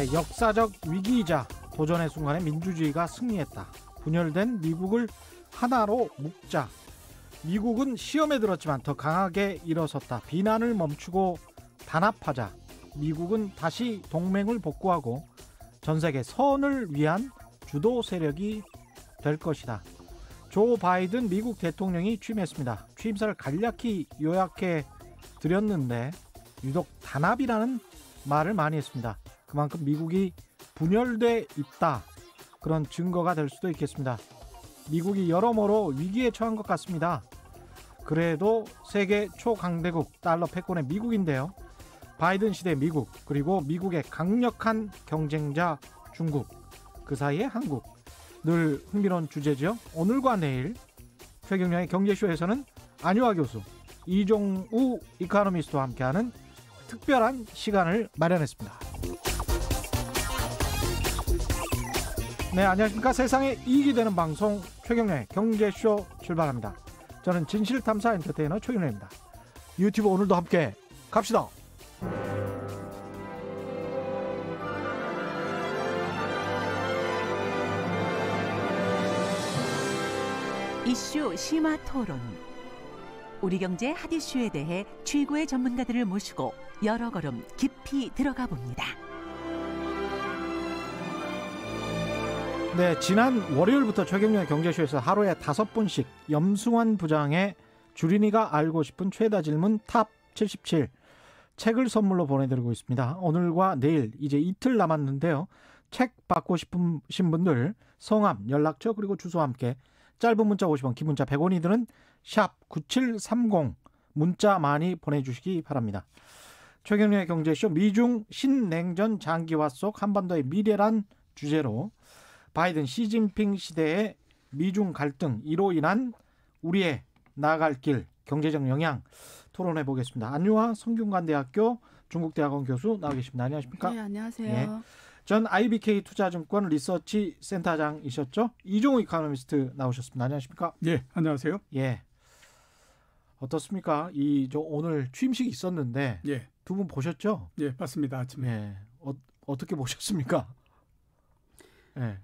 네, 역사적 위기이자 도전의 순간에 민주주의가 승리했다. 분열된 미국을 하나로 묶자. 미국은 시험에 들었지만 더 강하게 일어섰다. 비난을 멈추고 단합하자. 미국은 다시 동맹을 복구하고 전 세계 선을 위한 주도 세력이 될 것이다. 조 바이든 미국 대통령이 취임했습니다. 취임사를 간략히 요약해 드렸는데 유독 단합이라는 말을 많이 했습니다. 그만큼 미국이 분열돼 있다. 그런 증거가 될 수도 있겠습니다. 미국이 여러모로 위기에 처한 것 같습니다. 그래도 세계 초강대국 달러 패권의 미국인데요. 바이든 시대 미국 그리고 미국의 강력한 경쟁자 중국 그 사이에 한국 늘 흥미로운 주제죠. 오늘과 내일 최경량의 경제쇼에서는 안유아 교수 이종우 이카노미스트와 함께하는 특별한 시간을 마련했습니다. 네, 안녕하십니까. 세상에 이익이 되는 방송 최경래 경제쇼 출발합니다. 저는 진실탐사 엔터테이너 최경래입니다 유튜브 오늘도 함께 갑시다. 이슈 심화 토론. 우리 경제 핫이슈에 대해 최고의 전문가들을 모시고 여러 걸음 깊이 들어가 봅니다. 네, 지난 월요일부터 최경련의 경제쇼에서 하루에 다섯 번씩 염승환 부장의 주린이가 알고 싶은 최다 질문 탑 77. 책을 선물로 보내드리고 있습니다. 오늘과 내일, 이제 이틀 남았는데요. 책 받고 싶으신 분들, 성함, 연락처, 그리고 주소와 함께 짧은 문자 50원, 긴 문자 100원이 드는 샵9730 문자 많이 보내주시기 바랍니다. 최경련의 경제쇼 미중 신냉전 장기화 속 한반도의 미래란 주제로 바이든 시진핑 시대의 미중 갈등 이로 인한 우리의 나아갈 길 경제적 영향 토론해 보겠습니다. 안유화 성균관대학교 중국대학원 교수 나와 계십니다. 안녕하십니까? 네, 안녕하세요. 네. 전 IBK 투자증권 리서치 센터장이셨죠? 이종우 이카노미스트 나오셨습니다. 안녕하십니까? 예, 네, 안녕하세요. 예. 어떻습니까? 이 저 오늘 취임식이 있었는데 예. 두분 보셨죠? 예, 봤습니다. 아침에. 예. 어, 어떻게 보셨습니까? 예.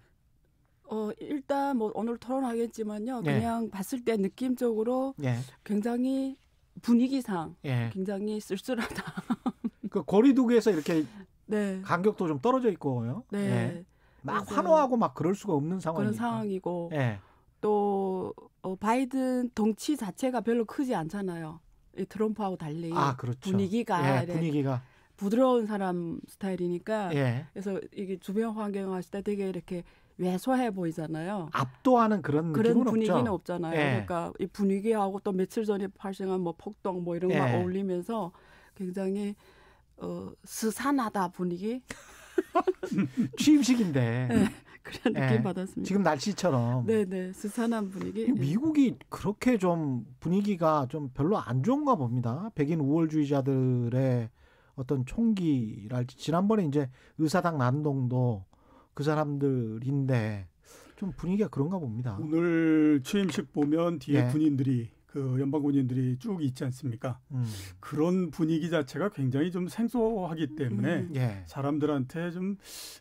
어, 일단 뭐 오늘 토론하겠지만요. 예. 그냥 예. 봤을 때 느낌적으로 예. 굉장히 분위기상 예. 굉장히 쓸쓸하다. 그 거리두기에서 이렇게 네. 간격도 좀 떨어져 있고요. 예. 네. 막 환호하고 막 그럴 수가 없는 상황이고. 그런 상황이고. 예. 또 어, 바이든 덩치 자체가 별로 크지 않잖아요. 이 트럼프하고 달리 아, 그렇죠. 분위기가 예, 분위기가 부드러운 사람 스타일이니까 그래서 이게 주변 환경하시다 되게 이렇게 왜소해 보이잖아요. 압도하는 그런 그런 분위기는 없죠. 없잖아요 예. 그러니까 이 분위기하고 또 며칠 전에 발생한 뭐 폭동 뭐 이런 거 예. 어울리면서 굉장히 어 스산하다 분위기. 취임식인데. 네, 그런 예. 느낌 예. 받았습니다. 지금 날씨처럼. 네네 네, 스산한 분위기. 예. 미국이 그렇게 좀 분위기가 좀 별로 안 좋은가 봅니다. 백인 우월주의자들의 어떤 총기랄지 지난번에 이제 의사당 난동도 그 사람들인데 좀 분위기가 그런가 봅니다. 오늘 취임식 보면 뒤에 네. 군인들이 그 연방 군인들이 쭉 있지 않습니까? 음. 그런 분위기 자체가 굉장히 좀 생소하기 때문에 음. 예. 사람들한테 좀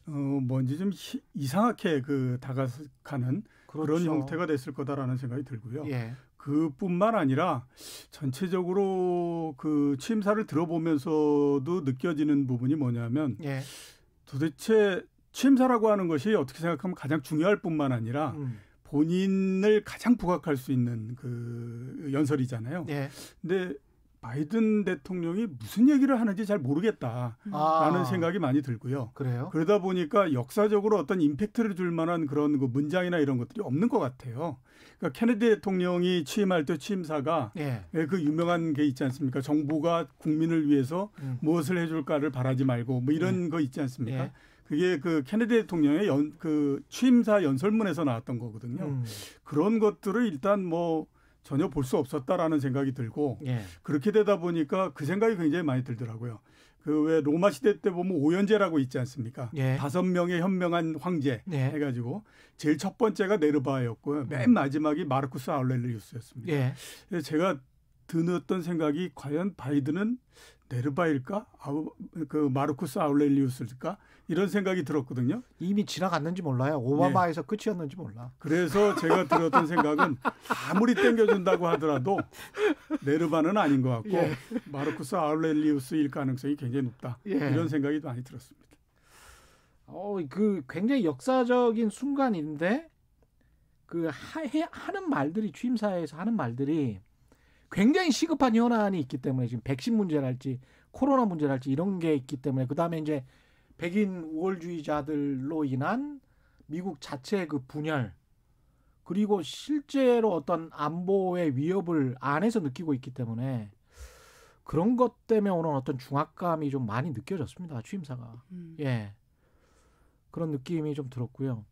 어, 뭔지 좀 희, 이상하게 그 다가가는 그렇죠. 그런 형태가 됐을 거다라는 생각이 들고요. 예. 그뿐만 아니라 전체적으로 그 취임사를 들어보면서도 느껴지는 부분이 뭐냐면 예. 도대체 취임사라고 하는 것이 어떻게 생각하면 가장 중요할 뿐만 아니라 음. 본인을 가장 부각할 수 있는 그 연설이잖아요. 예. 근데 바이든 대통령이 무슨 얘기를 하는지 잘 모르겠다라는 아. 생각이 많이 들고요. 그래요? 그러다 보니까 역사적으로 어떤 임팩트를 줄 만한 그런 그 문장이나 이런 것들이 없는 것 같아요. 그러니까 케네디 대통령이 취임할 때 취임사가 예. 예 그 유명한 게 있지 않습니까? 정부가 국민을 위해서 음. 무엇을 해줄까를 바라지 말고 뭐 이런 예. 거 있지 않습니까? 예. 그게 그 케네디 대통령의 연, 그 취임사 연설문에서 나왔던 거거든요. 음. 그런 것들을 일단 뭐 전혀 볼 수 없었다라는 생각이 들고 예. 그렇게 되다 보니까 그 생각이 굉장히 많이 들더라고요. 그 왜 로마 시대 때 보면 오연제라고 있지 않습니까? 예. 다섯 예. 명의 현명한 황제 예. 해가지고 제일 첫 번째가 네르바였고 요맨 음. 마지막이 마르쿠스 아울렐리우스였습니다. 예. 제가 드는 어떤 생각이 과연 바이든은 네르바일까? 아우 그 마르쿠스 아울렐리우스일까? 이런 생각이 들었거든요. 이미 지나갔는지 몰라요. 오바마에서 네. 끝이었는지 몰라. 그래서 제가 들었던 생각은 아무리 땡겨준다고 하더라도 네르바는 아닌 것 같고 예. 마르쿠스 아울렐리우스일 가능성이 굉장히 높다. 예. 이런 생각이 많이 들었습니다. 어, 그 굉장히 역사적인 순간인데 그 하, 해, 하는 말들이 취임사에서 하는 말들이 굉장히 시급한 현안이 있기 때문에 지금 백신 문제랄지 코로나 문제랄지 이런 게 있기 때문에 그다음에 이제 백인 우월주의자들로 인한 미국 자체 의그 분열 그리고 실제로 어떤 안보의 위협을 안에서 느끼고 있기 때문에 그런 것 때문에 오는 어떤 중압감이 좀 많이 느껴졌습니다. 취임사가. 음. 예. 그런 느낌이 좀 들었고요.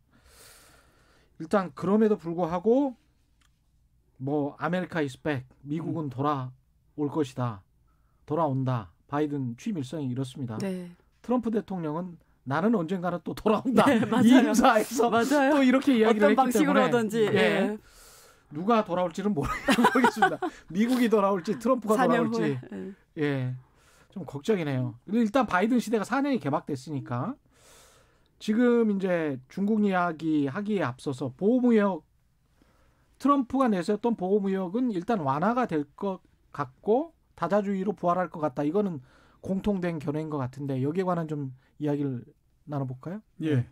일단 그럼에도 불구하고 뭐 아메리카 이스백 미국은 음. 돌아올 것이다. 돌아온다. 바이든 취임 일성이 이렇습니다. 네. 트럼프 대통령은 나는 언젠가는 또 돌아온다. 네, 맞아요. 이 인사에서 맞아요. 또 이렇게 이야기를 했기 방식으로 때문에 하든지 예. 예. 누가 돌아올지는 모르겠습니다. 미국이 돌아올지 트럼프가 돌아올지 예. 예. 좀 걱정이네요. 일단 바이든 시대가 4년이 개막됐으니까 지금 이제 중국 이야기 하기에 앞서서 보호무역 트럼프가 내세웠던 보호무역은 일단 완화가 될 것 같고 다자주의로 부활할 것 같다. 이거는 공통된 견해인 것 같은데 여기에 관한 좀 이야기를 나눠볼까요? 예. 네.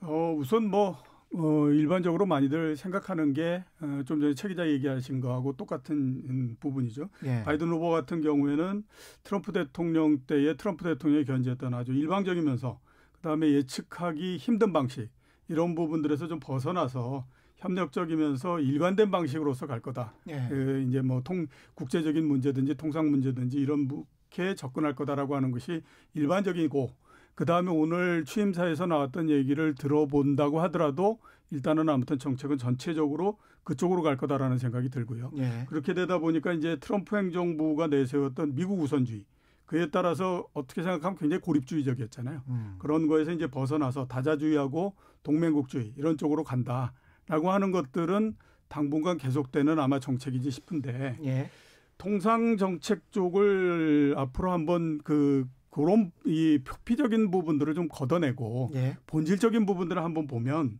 어, 우선 뭐 어, 일반적으로 많이들 생각하는 게좀 어, 전에 최 기자 얘기하신 거하고 똑같은 부분이죠. 예. 바이든 후보 같은 경우에는 트럼프 대통령 때에 트럼프 대통령이 견제했던 아주 일방적이면서 그다음에 예측하기 힘든 방식 이런 부분들에서 좀 벗어나서 협력적이면서 일관된 방식으로서 갈 거다. 예. 그 이제 뭐 통 국제적인 문제든지 통상 문제든지 이런 부케 접근할 거다라고 하는 것이 일반적이고 그 다음에 오늘 취임사에서 나왔던 얘기를 들어본다고 하더라도 일단은 아무튼 정책은 전체적으로 그쪽으로 갈 거다라는 생각이 들고요. 예. 그렇게 되다 보니까 이제 트럼프 행정부가 내세웠던 미국 우선주의 그에 따라서 어떻게 생각하면 굉장히 고립주의적이었잖아요. 음. 그런 거에서 이제 벗어나서 다자주의하고 동맹국주의 이런 쪽으로 간다. 라고 하는 것들은 당분간 계속되는 아마 정책이지 싶은데 예. 통상 정책 쪽을 앞으로 한번 그 그런 이 표피적인 부분들을 좀 걷어내고 예. 본질적인 부분들을 한번 보면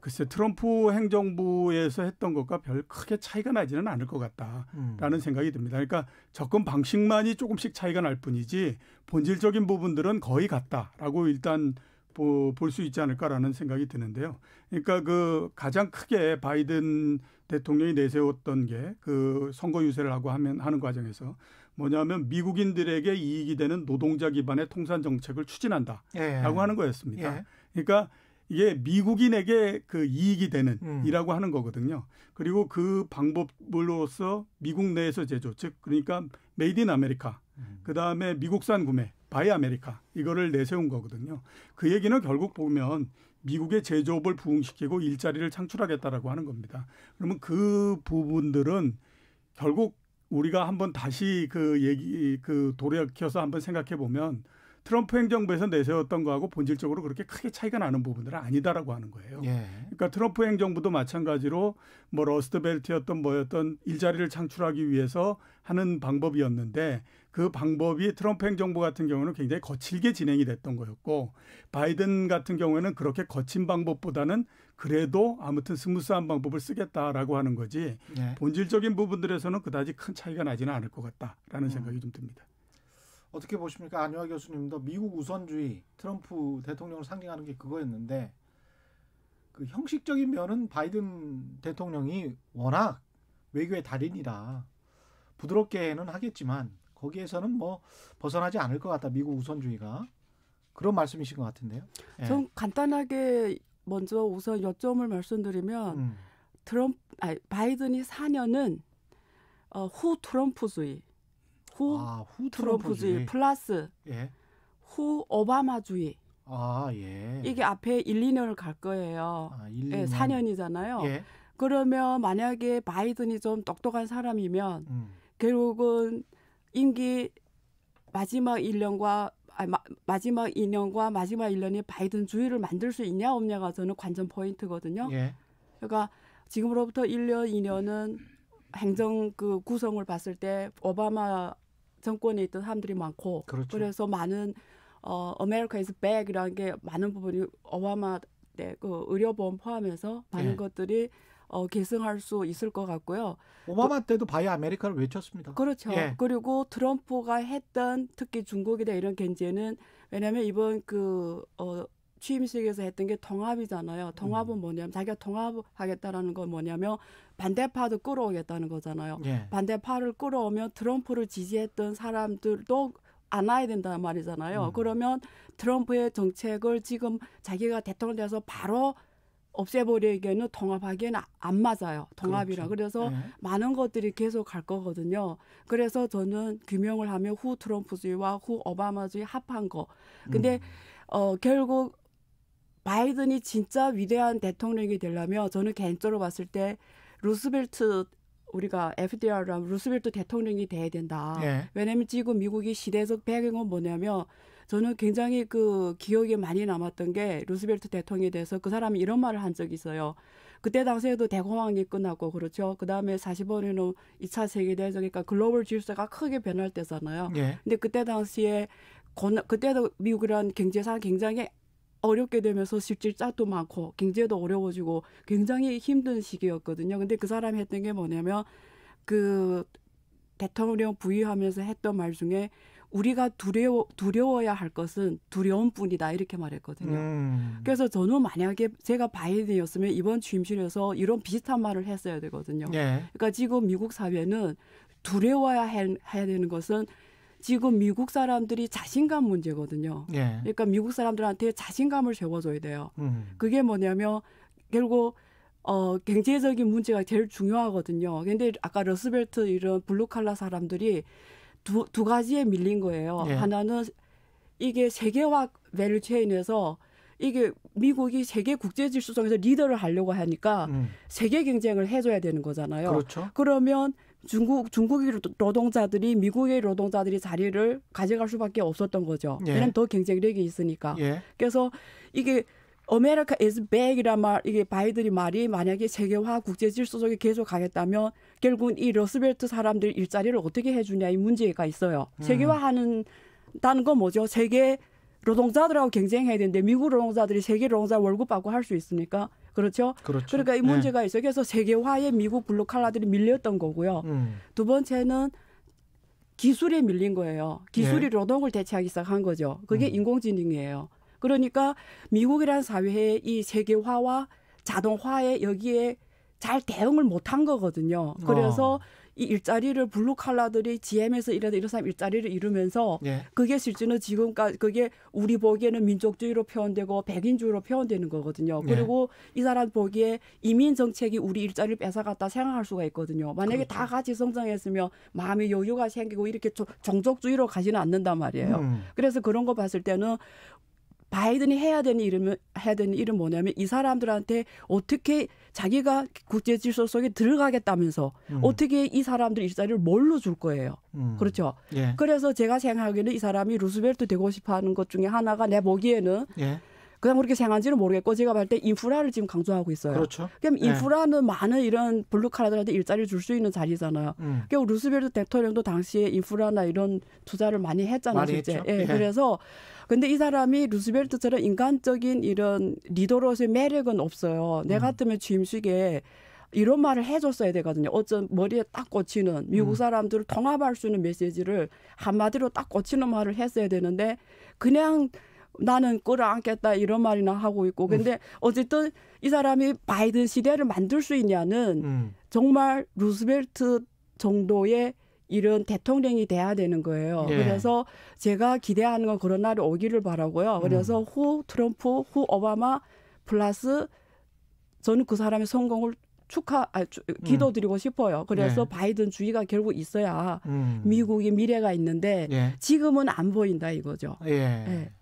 글쎄 트럼프 행정부에서 했던 것과 별 크게 차이가 나지는 않을 것 같다라는 음. 생각이 듭니다. 그러니까 접근 방식만이 조금씩 차이가 날 뿐이지 본질적인 부분들은 거의 같다라고 일단 볼수 있지 않을까라는 생각이 드는데요. 그러니까 그 가장 크게 바이든 대통령이 내세웠던 게 그 선거 유세를 하고 하면 하는 과정에서 뭐냐면 미국인들에게 이익이 되는 노동자 기반의 통산 정책을 추진한다라고 예. 하는 거였습니다. 예. 그러니까 이게 미국인에게 그 이익이 되는 음. 이라고 하는 거거든요. 그리고 그 방법으로서 미국 내에서 제조 즉 그러니까 메이드 인 아메리카 음. 그다음에 미국산 구매 바이 아메리카 이거를 내세운 거거든요. 그 얘기는 결국 보면 미국의 제조업을 부흥시키고 일자리를 창출하겠다라고 하는 겁니다. 그러면 그 부분들은 결국 우리가 한번 다시 그 얘기 그 돌이켜서 한번 생각해 보면 트럼프 행정부에서 내세웠던 거하고 본질적으로 그렇게 크게 차이가 나는 부분들은 아니다라고 하는 거예요. 예. 그러니까 트럼프 행정부도 마찬가지로 뭐 러스트벨트였던 뭐였던 일자리를 창출하기 위해서 하는 방법이었는데 그 방법이 트럼프 행정부 같은 경우는 굉장히 거칠게 진행이 됐던 거였고 바이든 같은 경우에는 그렇게 거친 방법보다는 그래도 아무튼 스무스한 방법을 쓰겠다라고 하는 거지 예. 본질적인 부분들에서는 그다지 큰 차이가 나지는 않을 것 같다라는 음. 생각이 좀 듭니다. 어떻게 보십니까? 안유아 교수님도 미국 우선주의 트럼프 대통령을 상징하는 게 그거였는데 그 형식적인 면은 바이든 대통령이 워낙 외교의 달인이라 부드럽게는 하겠지만 거기에서는 뭐 벗어나지 않을 것 같다 미국 우선주의가 그런 말씀이신 것 같은데요. 예. 전 간단하게 먼저 우선 여점을 말씀드리면 음. 트럼 아니, 바이든이 4년은 어, 후 트럼프주의 후, 아, 후 트럼프주의 플러스 예. 후 오바마주의. 아, 예. 이게 앞에 1, 2년을 갈 거예요. 아, 1, 2년. 예, 4년이잖아요. 예. 그러면 만약에 바이든이 좀 똑똑한 사람이면 음. 결국은 임기 마지막 1년과 아, 마, 마지막 2년과 마지막 1년이 바이든 주의를 만들 수 있냐 없냐가 저는 관전 포인트거든요. 예. 그러니까 지금으로부터 1년, 2년은 행정 그 구성을 봤을 때 오바마 정권에 있던 사람들이 많고 그렇죠. 그래서 많은 어 아메리카 에서 백이라는 게 많은 부분이 어바마 네, 그 의료보험 포함해서 많은 네. 것들이 어, 계승할 수 있을 것 같고요. 오바마 또, 때도 바이 아메리카를 외쳤습니다. 그렇죠. 예. 그리고 트럼프가 했던 특히 중국이다 이런 견제는 왜냐하면 이번 그 어, 취임식에서 했던 게 통합이잖아요. 통합은 음. 뭐냐면 자기가 통합하겠다라는 건 뭐냐면 반대파도 끌어오겠다는 거잖아요. 예. 반대파를 끌어오면 트럼프를 지지했던 사람들도 안아야 된다는 말이잖아요. 음. 그러면 트럼프의 정책을 지금 자기가 대통령 돼서 바로 없애버리기에는 통합하기에는 안 맞아요. 통합이라. 그렇죠. 그래서 네. 많은 것들이 계속 갈 거거든요. 그래서 저는 규명을 하면 후 트럼프주의와 후 오바마주의 합한 거. 근데 음. 어 결국 바이든이 진짜 위대한 대통령이 되려면 저는 개인적으로 봤을 때 루스벨트 우리가 FDR랑 루스벨트 대통령이 돼야 된다. 예. 왜냐면 지금 미국이 시대적 배경은 뭐냐면 저는 굉장히 그 기억에 많이 남았던 게 루스벨트 대통령에 대해서 그 사람이 이런 말을 한 적이 있어요. 그때 당시에도 대공황이 끝났고 그렇죠. 그다음에 45년은 2차 세계 대전이니까 글로벌 질서가 크게 변할 때잖아요. 예. 근데 그때 당시에 그때도 미국이란 경제상 굉장히 어렵게 되면서 실질 짝도 많고 경제도 어려워지고 굉장히 힘든 시기였거든요. 근데 그 사람이 했던 게 뭐냐면 그 대통령 부의하면서 했던 말 중에 우리가 두려워 두려워야 할 것은 두려움 뿐이다 이렇게 말했거든요. 음. 그래서 저는 만약에 제가 바이든이었으면 이번 취임실에서 이런 비슷한 말을 했어야 되거든요. 예. 그러니까 지금 미국 사회는 두려워야 해, 해야 되는 것은 지금 미국 사람들이 자신감 문제거든요. 예. 그러니까 미국 사람들한테 자신감을 세워줘야 돼요. 음. 그게 뭐냐면 결국 어, 경제적인 문제가 제일 중요하거든요. 근데 아까 러스벨트 이런 블루칼라 사람들이 두, 두 가지에 밀린 거예요. 예. 하나는 이게 세계화 밸류체인에서 이게 미국이 세계 국제 질서속에서 리더를 하려고 하니까 음. 세계 경쟁을 해줘야 되는 거잖아요. 그렇죠. 그러면 중국 중국의 노동자들이 미국의 노동자들이 자리를 가져갈 수밖에 없었던 거죠. 예. 왜냐면 더 경쟁력이 있으니까. 예. 그래서 이게 아메리카 is big이란 말 이게 바이든이 말이 만약에 세계화 국제 질서 속에 계속 가겠다면 결국은 이 러스벨트 사람들 일자리를 어떻게 해주냐 이 문제가 있어요. 음. 세계화하는 다는 건 뭐죠? 세계 노동자들하고 경쟁해야 되는데 미국 노동자들이 세계 노동자 월급 받고 할 수 있습니까? 그렇죠? 그렇죠. 그러니까 이 네. 문제가 네. 있어요. 그래서 세계화에 미국 블루칼라들이 밀렸던 거고요. 음. 두 번째는 기술에 밀린 거예요. 기술이 네. 노동을 대체하기 시작한 거죠. 그게 음. 인공지능이에요. 그러니까 미국이라는 사회의 이 세계화와 자동화에 여기에 잘 대응을 못한 거거든요. 그래서 어. 이 일자리를 블루 칼라들이 GM에서 이래서 이런 사람 일자리를 이루면서 예. 그게 실제는 지금까지 그게 우리 보기에는 민족주의로 표현되고 백인주의로 표현되는 거거든요. 예. 그리고 예. 이 사람 보기에 이민 정책이 우리 일자리를 뺏어갔다 생각할 수가 있거든요. 만약에 그렇죠. 다 같이 성장했으면 마음의 여유가 생기고 이렇게 종족주의로 가지는 않는단 말이에요. 음. 그래서 그런 거 봤을 때는 바이든이 해야 되는 이름은 해야 되는 일은 뭐냐면 이 사람들한테 어떻게 자기가 국제 질서 속에 들어가겠다면서 음. 어떻게 이 사람들 일자리를 뭘로 줄 거예요. 음. 그렇죠. 예. 그래서 제가 생각하기에는 이 사람이 루스벨트 되고 싶어 하는 것 중에 하나가 내 보기에는 예. 그냥 그렇게 생각하는지는 모르겠고 제가 볼때 인프라를 지금 강조하고 있어요. 그렇죠. 그럼 네. 인프라는 많은 이런 블루카라들한테 일자리를 줄 수 있는 자리잖아요. 음. 그리고 루스벨트 대통령도 당시에 인프라나 이런 투자를 많이 했잖아요, 많이 실제. 예, 예. 그래서 근데 이 사람이 루스벨트처럼 인간적인 이런 리더로서의 매력은 없어요. 내 음. 같으면 취임식에 이런 말을 해줬어야 되거든요. 어쩜 머리에 딱 꽂히는 미국 음. 사람들을 통합할 수 있는 메시지를 한마디로 딱 꽂히는 말을 했어야 되는데 그냥 나는 끌어안겠다 이런 말이나 하고 있고 음. 근데 음. 어쨌든 이 사람이 바이든 시대를 만들 수 있냐는 음. 정말 루스벨트 정도의 이런 대통령이 돼야 되는 거예요. 예. 그래서 제가 기대하는 건 그런 날이 오기를 바라고요. 음. 그래서 음. 후 트럼프, 후 오바마 플러스 저는 그 사람의 성공을 축하, 아, 주, 음. 기도드리고 음. 싶어요. 그래서 예. 바이든 주의가 결국 있어야 음. 미국의 미래가 있는데 예. 지금은 안 보인다 이거죠. 예. 예.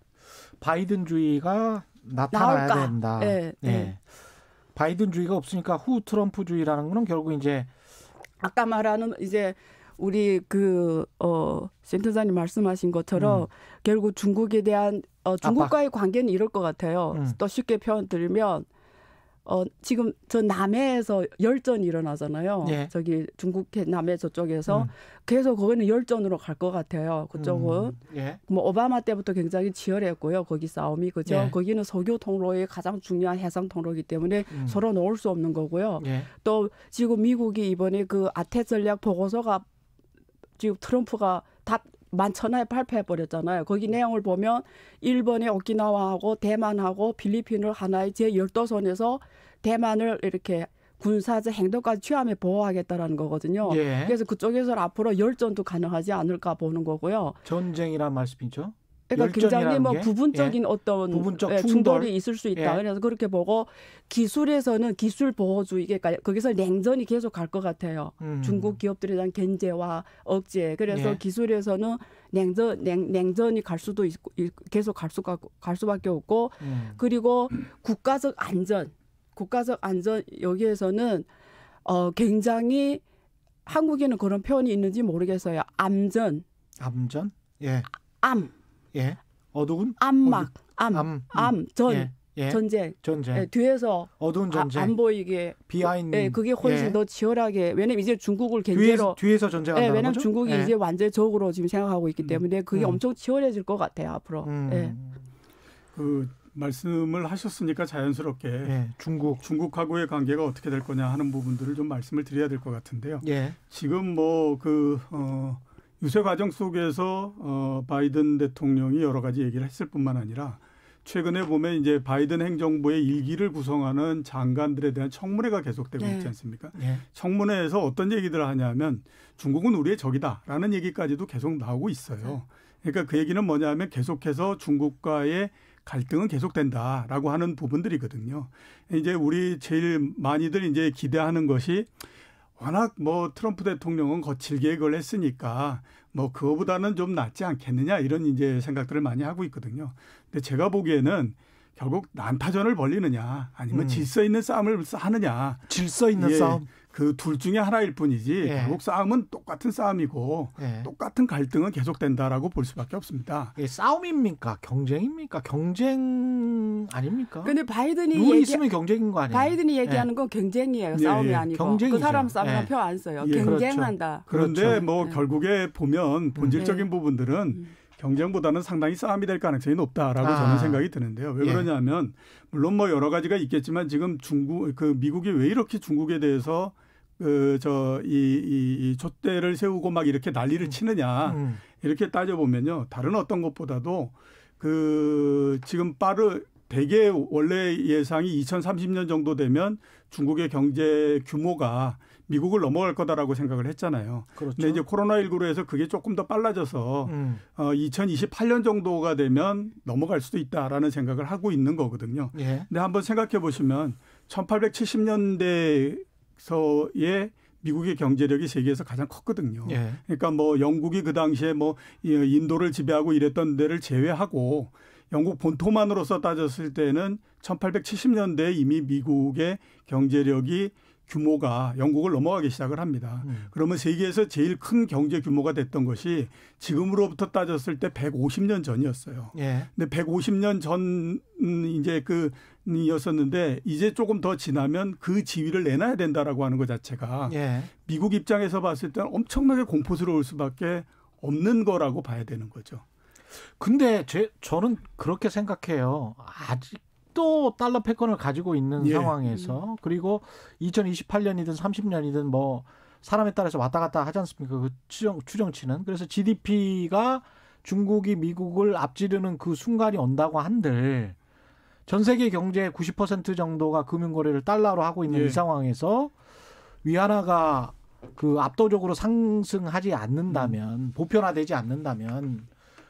바이든주의가 나타나야 나올까? 된다. 네. 네. 바이든주의가 없으니까 후 트럼프주의라는 거는 결국 이제 아까 말하는 이제 우리 그어 센터장님 말씀하신 것처럼 음. 결국 중국에 대한 어 중국과의 아빠. 관계는 이럴 것 같아요. 음. 더 쉽게 표현 드리면 어, 지금 저 남해에서 열전이 일어나잖아요. 예. 저기 중국 남해 저쪽에서 음. 계속 거기는 열전으로 갈 것 같아요. 그쪽은 음. 예. 뭐 오바마 때부터 굉장히 치열했고요. 거기 싸움이 그죠. 예. 거기는 석유 통로의 가장 중요한 해상 통로이기 때문에 음. 서로 놓을 수 없는 거고요. 예. 또 지금 미국이 이번에 그 아태 전략 보고서가 지금 트럼프가 답 만천하에 발표해 버렸잖아요. 거기 내용을 보면 일본이 오키나와하고 대만하고 필리핀을 하나의 제열도선에서 대만을 이렇게 군사적 행동까지 취함에 보호하겠다라는 거거든요. 예. 그래서 그쪽에서 앞으로 열전도 가능하지 않을까 보는 거고요. 전쟁이란 말씀이죠? 그러니까 굉장히 뭐 부분적인 예. 어떤 부분적 예, 충돌. 충돌이 있을 수 있다. 예. 그래서 그렇게 보고 기술에서는 기술 보호주의 그 그러니까 거기서 냉전이 계속 갈 것 같아요. 음. 중국 기업들에 대한 견제와 억제. 그래서 예. 기술에서는 냉전 냉, 냉전이 갈 수도 있고 계속 갈 수가 갈 수밖에 없고 음. 그리고 국가적 안전 국가적 안전 여기에서는 어 굉장히 한국에는 그런 표현이 있는지 모르겠어요. 암전. 암전? 예. 암. 예. 어두운 암막, 암, 암, 전, 예. 예. 전쟁, 전쟁. 예, 뒤에서 어두운 아, 전쟁 아, 안 보이게 비하인 예, 그게 훨씬 예. 더 치열하게 왜냐면 이제 중국을 견제로 뒤에서, 뒤에서 전쟁 예, 왜냐면 거죠? 중국이 예. 이제 완전적으로 지금 생각하고 있기 음, 때문에 그게 음. 엄청 치열해질 것 같아요 앞으로. 음. 예. 그 말씀을 하셨으니까 자연스럽게 예, 중국 중국하고의 관계가 어떻게 될 거냐 하는 부분들을 좀 말씀을 드려야 될 것 같은데요. 예. 지금 뭐 그 어, 유세 과정 속에서 어 바이든 대통령이 여러 가지 얘기를 했을 뿐만 아니라 최근에 보면 이제 바이든 행정부의 일기를 구성하는 장관들에 대한 청문회가 계속되고 네. 있지 않습니까? 네. 청문회에서 어떤 얘기들을 하냐면 중국은 우리의 적이다라는 얘기까지도 계속 나오고 있어요. 그러니까 그 얘기는 뭐냐면 계속해서 중국과의 갈등은 계속된다라고 하는 부분들이거든요. 이제 우리 제일 많이들 이제 기대하는 것이 워낙 뭐 트럼프 대통령은 거칠게 그걸 했으니까 뭐 그거보다는 좀 낫지 않겠느냐 이런 이제 생각들을 많이 하고 있거든요. 근데 제가 보기에는 결국 난타전을 벌리느냐 아니면 음. 질서 있는 싸움을 하느냐 질서 있는 예, 싸움 그둘 중에 하나일 뿐이지 예. 결국 싸움은 똑같은 싸움이고 예. 똑같은 갈등은 계속된다라고 볼 수밖에 없습니다. 예, 싸움입니까? 경쟁입니까? 경쟁 아닙니까? 근데 바이든이 얘기 있으면 경쟁인 거 아니에요? 바이든이 예. 얘기하는 건 경쟁이에요. 예, 싸움이 예. 아니고 경쟁이죠. 그 사람 싸움이랑 표안 써요. 그렇죠. 경쟁한다. 그렇죠. 그런데 그렇죠. 뭐 결국에 보면 음. 본질적인 부분들은 음. 경쟁보다는 상당히 싸움이 될 가능성이 높다라고 아. 저는 생각이 드는데요. 왜 그러냐면 물론 뭐 여러 가지가 있겠지만 지금 중국 그 미국이 왜 이렇게 중국에 대해서 그, 저, 이, 이, 이 촛대를 세우고 막 이렇게 난리를 음. 치느냐. 음. 이렇게 따져보면요. 다른 어떤 것보다도 그, 지금 빠르, 대개 원래 예상이 2030년 정도 되면 중국의 경제 규모가 미국을 넘어갈 거다라고 생각을 했잖아요. 그렇죠. 근데 이제 코로나19로 해서 그게 조금 더 빨라져서 음. 어, 2028년 정도가 되면 넘어갈 수도 있다라는 생각을 하고 있는 거거든요. 예. 근데 한번 생각해 보시면 1870년대 서의 미국의 경제력이 세계에서 가장 컸거든요. 예. 그러니까 뭐 영국이 그 당시에 뭐 인도를 지배하고 이랬던 데를 제외하고 영국 본토만으로서 따졌을 때는 1870년대에 이미 미국의 경제력이 규모가 영국을 넘어가기 시작을 합니다. 음. 그러면 세계에서 제일 큰 경제 규모가 됐던 것이 지금으로부터 따졌을 때 150년 전이었어요. 예. 근데 150년 전 이제 그이었었는데 이제 조금 더 지나면 그 지위를 내놔야 된다라고 하는 것 자체가 예. 미국 입장에서 봤을 때는 엄청나게 공포스러울 수밖에 없는 거라고 봐야 되는 거죠. 근데 제 저는 그렇게 생각해요. 아직 또 달러 패권을 가지고 있는 예. 상황에서 음. 그리고 2028년이든 30년이든 뭐 사람에 따라서 왔다 갔다 하지 않습니까? 그 추정, 추정치는. 그래서 GDP가 중국이 미국을 앞지르는 그 순간이 온다고 한들 전 세계 경제의 90% 정도가 금융거래를 달러로 하고 있는 예. 이 상황에서 위안화가 그 압도적으로 상승하지 않는다면 음. 보편화되지 않는다면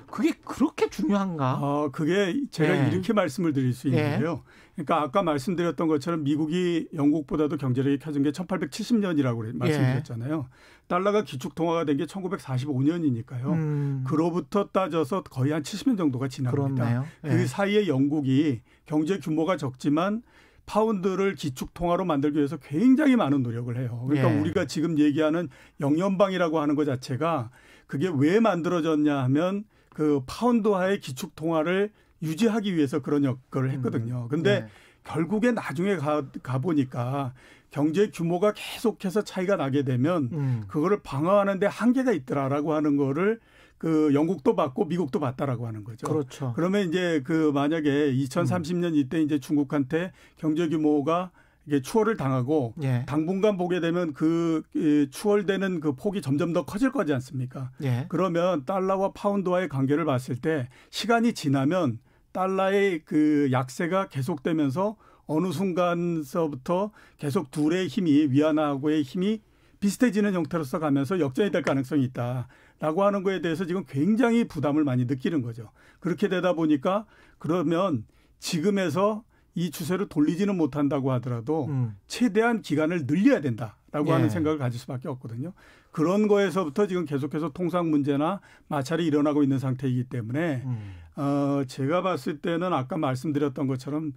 그게 그렇게 중요한가? 아, 그게 제가 네. 이렇게 말씀을 드릴 수 네. 있는데요. 네. 그러니까 아까 말씀드렸던 것처럼 미국이 영국보다도 경제력이 켜진 게 1870년이라고 말씀드렸잖아요. 네. 달러가 기축통화가 된 게 1945년이니까요. 음. 그로부터 따져서 거의 한 70년 정도가 지납니다. 그 예. 사이에 영국이 경제 규모가 적지만 파운드를 기축 통화로 만들기 위해서 굉장히 많은 노력을 해요. 그러니까 예. 우리가 지금 얘기하는 영연방이라고 하는 것 자체가 그게 왜 만들어졌냐 하면 그 파운드화의 기축 통화를 유지하기 위해서 그런 역할을 음. 했거든요. 근데 네. 결국에 나중에 가, 가보니까 경제 규모가 계속해서 차이가 나게 되면 음. 그거를 방어하는데 한계가 있더라라고 하는 거를 그 영국도 받고 미국도 받다라고 하는 거죠. 그렇죠. 그러면 이제 그 만약에 2030년 이때 이제 중국한테 경제 규모가 이게 추월을 당하고 예. 당분간 보게 되면 그 추월되는 그 폭이 점점 더 커질 거지 않습니까? 예. 그러면 달러와 파운드와의 관계를 봤을 때 시간이 지나면 달러의 그 약세가 계속되면서 어느 순간서부터 계속 둘의 힘이 위안하고의 힘이 비슷해지는 형태로서 가면서 역전이 될 가능성이 있다라고 하는 거에 대해서 지금 굉장히 부담을 많이 느끼는 거죠. 그렇게 되다 보니까 그러면 지금에서 이 추세로 돌리지는 못한다고 하더라도 음. 최대한 기간을 늘려야 된다라고 예. 하는 생각을 가질 수밖에 없거든요. 그런 거에서부터 지금 계속해서 통상 문제나 마찰이 일어나고 있는 상태이기 때문에 음. 어 제가 봤을 때는 아까 말씀드렸던 것처럼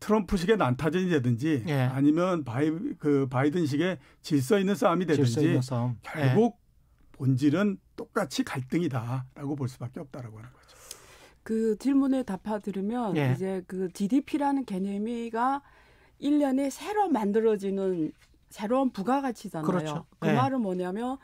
트럼프식의 난타전이되든지 예. 아니면 바이 그 바이든식의 질서 있는 싸움이 되든지 질서 있는 싸움. 예. 결국 예. 본질은 똑같이 갈등이다라고 볼 수밖에 없다라고 하는 거죠. 그 질문에 답하 들으면 예. 이제 그 GDP라는 개념이가 1년에 새로 만들어지는 새로운 부가가치잖아요. 그렇죠. 그 네. 말은 뭐냐면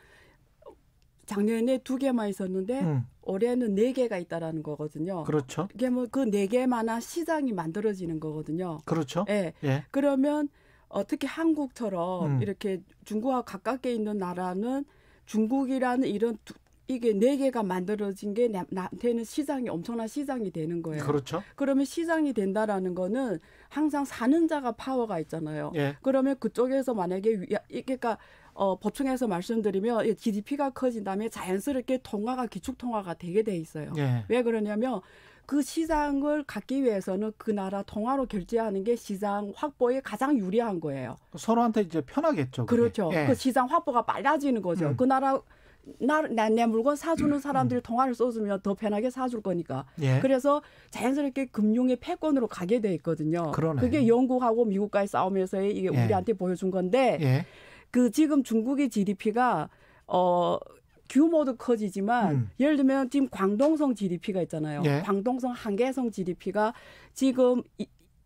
작년에 두 개만 있었는데 음. 올해는 네 개가 있다라는 거거든요. 그렇죠. 이게 뭐 그 네 개만한 시장이 만들어지는 거거든요. 그렇죠. 예. 예. 그러면 어떻게 한국처럼 음. 이렇게 중국과 가깝게 있는 나라는 중국이라는 이런 이게 네 개가 만들어진 게 나한테는 시장이 엄청난 시장이 되는 거예요. 그렇죠. 그러면 시장이 된다라는 거는 항상 사는 자가 파워가 있잖아요. 예. 그러면 그쪽에서 만약에 그러니까 어, 보충해서 말씀드리면 GDP가 커진 다음에 자연스럽게 통화가 기축 통화가 되게 돼 있어요. 예. 왜 그러냐면 그 시장을 갖기 위해서는 그 나라 통화로 결제하는 게 시장 확보에 가장 유리한 거예요. 서로한테 이제 편하겠죠. 그게. 그렇죠 예. 그 시장 확보가 빨라지는 거죠. 음. 그 나라 나내 물건 사주는 음, 음. 사람들이 통화를 써주면 더 편하게 사줄 거니까. 예. 그래서 자연스럽게 금융의 패권으로 가게 돼 있거든요. 그러네. 그게 영국하고 미국과의 싸움에서의 이게 예. 우리한테 보여준 건데 예. 그 지금 중국의 GDP가 어 규모도 커지지만 음. 예를 들면 지금 광동성 GDP가 있잖아요. 예. 광동성 한계성 GDP가 지금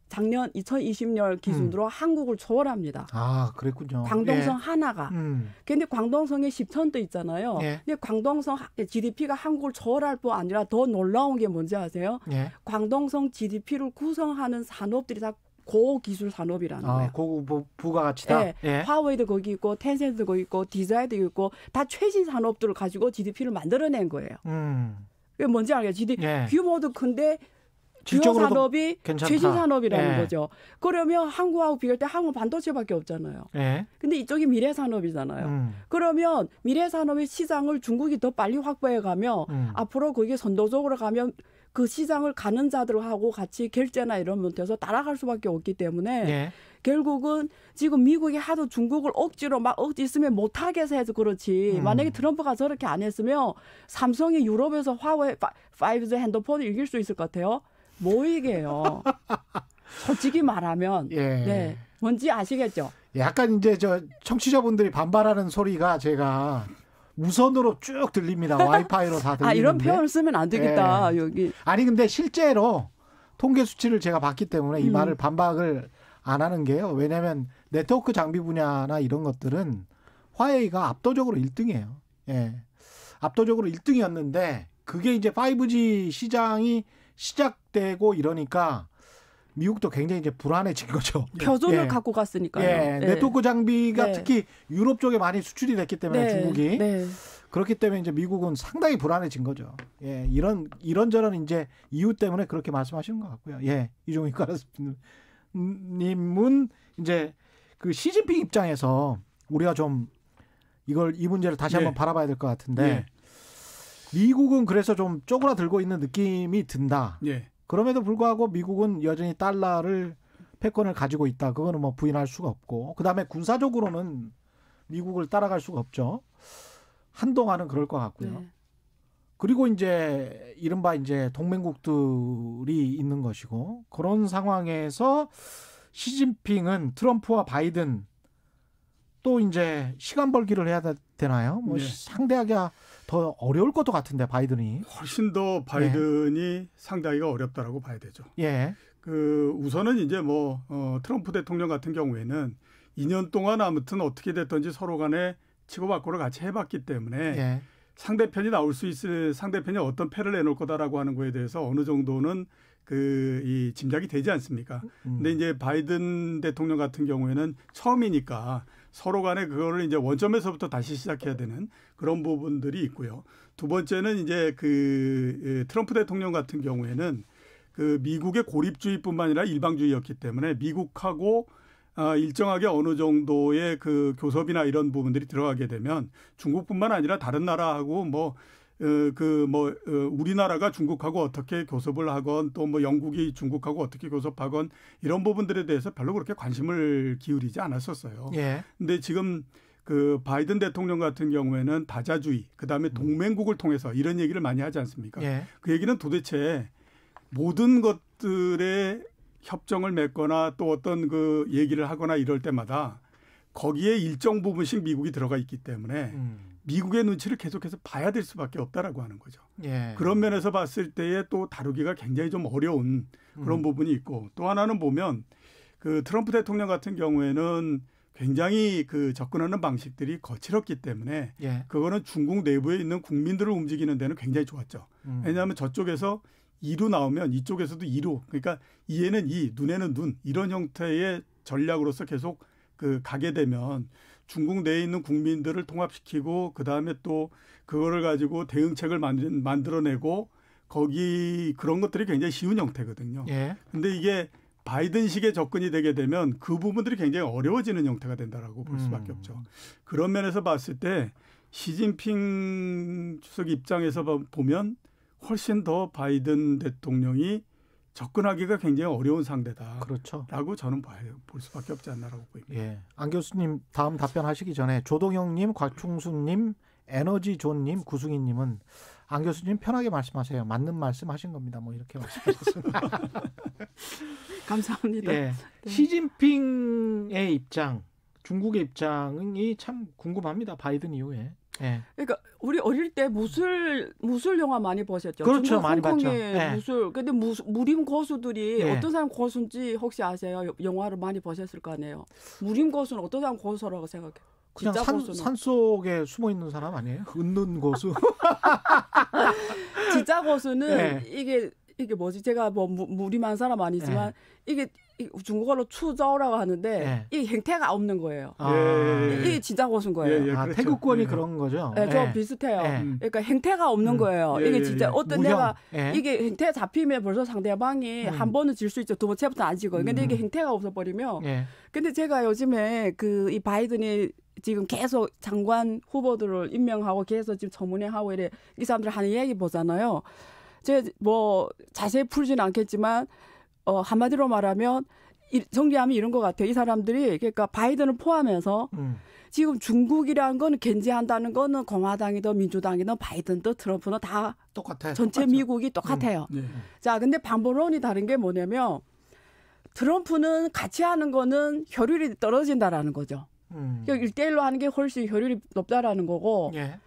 작년 2020년 기준으로 음. 한국을 초월합니다. 아, 그랬군요. 광동성 예. 하나가. 음. 근데 광동성에 10천도 있잖아요. 예. 근데 광동성 GDP가 한국을 초월할 뿐 아니라 더 놀라운 게 뭔지 아세요? 예. 광동성 GDP를 구성하는 산업들이 다 고기술 산업이라는 아, 거예요. 고부 가가치다 네. 예. 예. 화웨이도 거기 있고 텐센트도 거기 있고 디자이도 있고 다 최신 산업들을 가지고 GDP를 만들어낸 거예요. 음. 그게 뭔지 알겠죠? GDP 예. 규모도 큰데 주요 산업이 괜찮다. 최신 산업이라는 예. 거죠. 그러면 한국하고 비교할 때 한국 반도체밖에 없잖아요. 예. 근데 이쪽이 미래 산업이잖아요. 음. 그러면 미래 산업의 시장을 중국이 더 빨리 확보해 가며 음. 앞으로 거기에 선도적으로 가면 그 시장을 가는 자들하고 같이 결제나 이런 문제에서 따라갈 수밖에 없기 때문에 예. 결국은 지금 미국이 하도 중국을 억지로 막 억지 있으면 못하게 해서 그렇지 음. 만약에 트럼프가 저렇게 안 했으면 삼성이 유럽에서 화웨이 5G 핸드폰을 이길 수 있을 것 같아요. 뭐이게요 솔직히 말하면 예. 네 뭔지 아시겠죠? 예, 약간 이제 저 청취자분들이 반발하는 소리가 제가 무선으로 쭉 들립니다. 와이파이로 다 들리는데. 아 이런 표현을 쓰면 안 되겠다 예. 여기. 아니 근데 실제로 통계 수치를 제가 봤기 때문에 이 음. 말을 반박을 안 하는 게요. 왜냐하면 네트워크 장비 분야나 이런 것들은 화웨이가 압도적으로 1등이에요. 예. 압도적으로 1등이었는데 그게 이제 5G 시장이 시작되고 이러니까 미국도 굉장히 이제 불안해진 거죠. 표준을 예. 갖고 갔으니까요. 예. 네. 네트워크 장비가 네. 특히 유럽 쪽에 많이 수출이 됐기 때문에 네. 중국이 네. 그렇기 때문에 이제 미국은 상당히 불안해진 거죠. 예, 이런 이런저런 이제 이유 때문에 그렇게 말씀하시는 것 같고요. 예, 이종익가라님은 이제 그 시진핑 입장에서 우리가 좀 이걸 이 문제를 다시 네. 한번 바라봐야 될 것 같은데. 네. 미국은 그래서 좀 쪼그라들고 있는 느낌이 든다. 예. 그럼에도 불구하고 미국은 여전히 달러를 패권을 가지고 있다. 그거는 뭐 부인할 수가 없고. 그다음에 군사적으로는 미국을 따라갈 수가 없죠. 한동안은 그럴 것 같고요. 네. 그리고 이제 이른바 이제 동맹국들이 있는 것이고 그런 상황에서 시진핑은 트럼프와 바이든 또 이제 시간 벌기를 해야 되나요? 뭐 네. 상대하게 더 어려울 것도 같은데 바이든이 훨씬 더 바이든이 예. 상당히가 어렵다라고 봐야 되죠. 예. 그 우선은 이제 뭐 어, 트럼프 대통령 같은 경우에는 2년 동안 아무튼 어떻게 됐든지 서로 간에 치고받고를 같이 해봤기 때문에 예. 상대편이 나올 수 있을 상대편이 어떤 패를 내놓을 거다라고 하는 거에 대해서 어느 정도는 그 이 짐작이 되지 않습니까? 음. 근데 이제 바이든 대통령 같은 경우에는 처음이니까 서로 간에 그거를 이제 원점에서부터 다시 시작해야 되는 그런 부분들이 있고요. 두 번째는 이제 그 예, 트럼프 대통령 같은 경우에는 그 미국의 고립주의뿐만 아니라 일방주의였기 때문에 미국하고 아, 일정하게 어느 정도의 그 교섭이나 이런 부분들이 들어가게 되면 중국뿐만 아니라 다른 나라하고 뭐 어, 그뭐 어, 우리나라가 중국하고 어떻게 교섭을 하건 또 뭐 영국이 중국하고 어떻게 교섭하건 이런 부분들에 대해서 별로 그렇게 관심을 기울이지 않았었어요. 예. 근데 지금 그 바이든 대통령 같은 경우에는 다자주의 그다음에 음. 동맹국을 통해서 이런 얘기를 많이 하지 않습니까? 예. 그 얘기는 도대체 모든 것들의 협정을 맺거나 또 어떤 그 얘기를 하거나 이럴 때마다 거기에 일정 부분씩 미국이 들어가 있기 때문에 음. 미국의 눈치를 계속해서 봐야 될 수밖에 없다라고 하는 거죠. 예. 그런 면에서 봤을 때에 또 다루기가 굉장히 좀 어려운 그런 음. 부분이 있고 또 하나는 보면 그 트럼프 대통령 같은 경우에는 굉장히 그 접근하는 방식들이 거칠었기 때문에 예. 그거는 중국 내부에 있는 국민들을 움직이는 데는 굉장히 좋았죠. 음. 왜냐하면 저쪽에서 이로 나오면 이쪽에서도 이로 그러니까 이에는 이 눈에는 눈 이런 형태의 전략으로서 계속 그 가게 되면 중국 내에 있는 국민들을 통합시키고 그다음에 또 그거를 가지고 대응책을 만들어내고 거기 그런 것들이 굉장히 쉬운 형태거든요. 예. 근데 이게 바이든식의 접근이 되게 되면 그 부분들이 굉장히 어려워지는 형태가 된다라고 볼 수밖에 음. 없죠. 그런 면에서 봤을 때 시진핑 주석 입장에서 보면 훨씬 더 바이든 대통령이 접근하기가 굉장히 어려운 상대다. 그렇죠. 라고 저는 봐요. 볼 수밖에 없지 않나라고 보입니다. 예. 안 교수님 다음 답변하시기 전에 조동영 님, 곽충수 님, 에너지 존 님, 구승희 님은 안 교수님 편하게 말씀하세요. 맞는 말씀 하신 겁니다. 뭐 이렇게 말씀하셨습니다. 감사합니다. 예. 네. 시진핑의 입장, 중국의 입장이 참 궁금합니다. 바이든 이후에. 예. 그러니까 우리 어릴 때 무술 무술 영화 많이 보셨죠? 그렇죠, 많이 봤죠. 예. 무술. 근데 무, 무림 고수들이 예. 어떤 사람 고수인지 혹시 아세요? 영화를 많이 보셨을 거 아니에요. 무림 고수는 어떤 사람 고수라고 생각해? 그냥 산, 산 속에 숨어 있는 사람 아니에요? 은둔 고수. 진짜 고수는 예. 이게 이게 뭐지? 제가 뭐 무, 무림한 사람 아니지만 예. 이게 중국어로 추저라고 하는데 예. 이 행태가 없는 거예요. 아. 예, 예, 이게 진짜 고수 거예요. 예, 예, 아, 그렇죠. 태극권이 그런 거죠. 네, 좀 비슷해요. 그러니까 행태가 없는 음. 거예요. 이게 진짜 어떤 무형. 내가 이게 행태 잡히면 벌써 상대방이 음. 한 번은 질 수 있죠. 두 번째부터 안 지고. 음. 근데 이게 행태가 없어 버리면. 근데 제가 요즘에 그 이 바이든이 지금 계속 장관 후보들을 임명하고 계속 지금 청문회하고 이래 이 사람들 하는 얘기 보잖아요. 제뭐 자세히 풀지는 않겠지만 어, 한마디로 말하면 정리하면 이런 것 같아요. 이 사람들이 그러니까 바이든을 포함해서 음. 지금 중국이라는 건 견제한다는 거는 공화당이든 민주당이든 바이든든 트럼프는 다 똑같아요. 전체 똑같죠. 미국이 똑같아요. 음. 네. 자, 근데 방법론이 다른 게 뭐냐면 트럼프는 같이 하는 거는 효율이 떨어진다라는 거죠. 음. 그러니까 1대1로 하는 게 훨씬 효율이 높다라는 거고 예.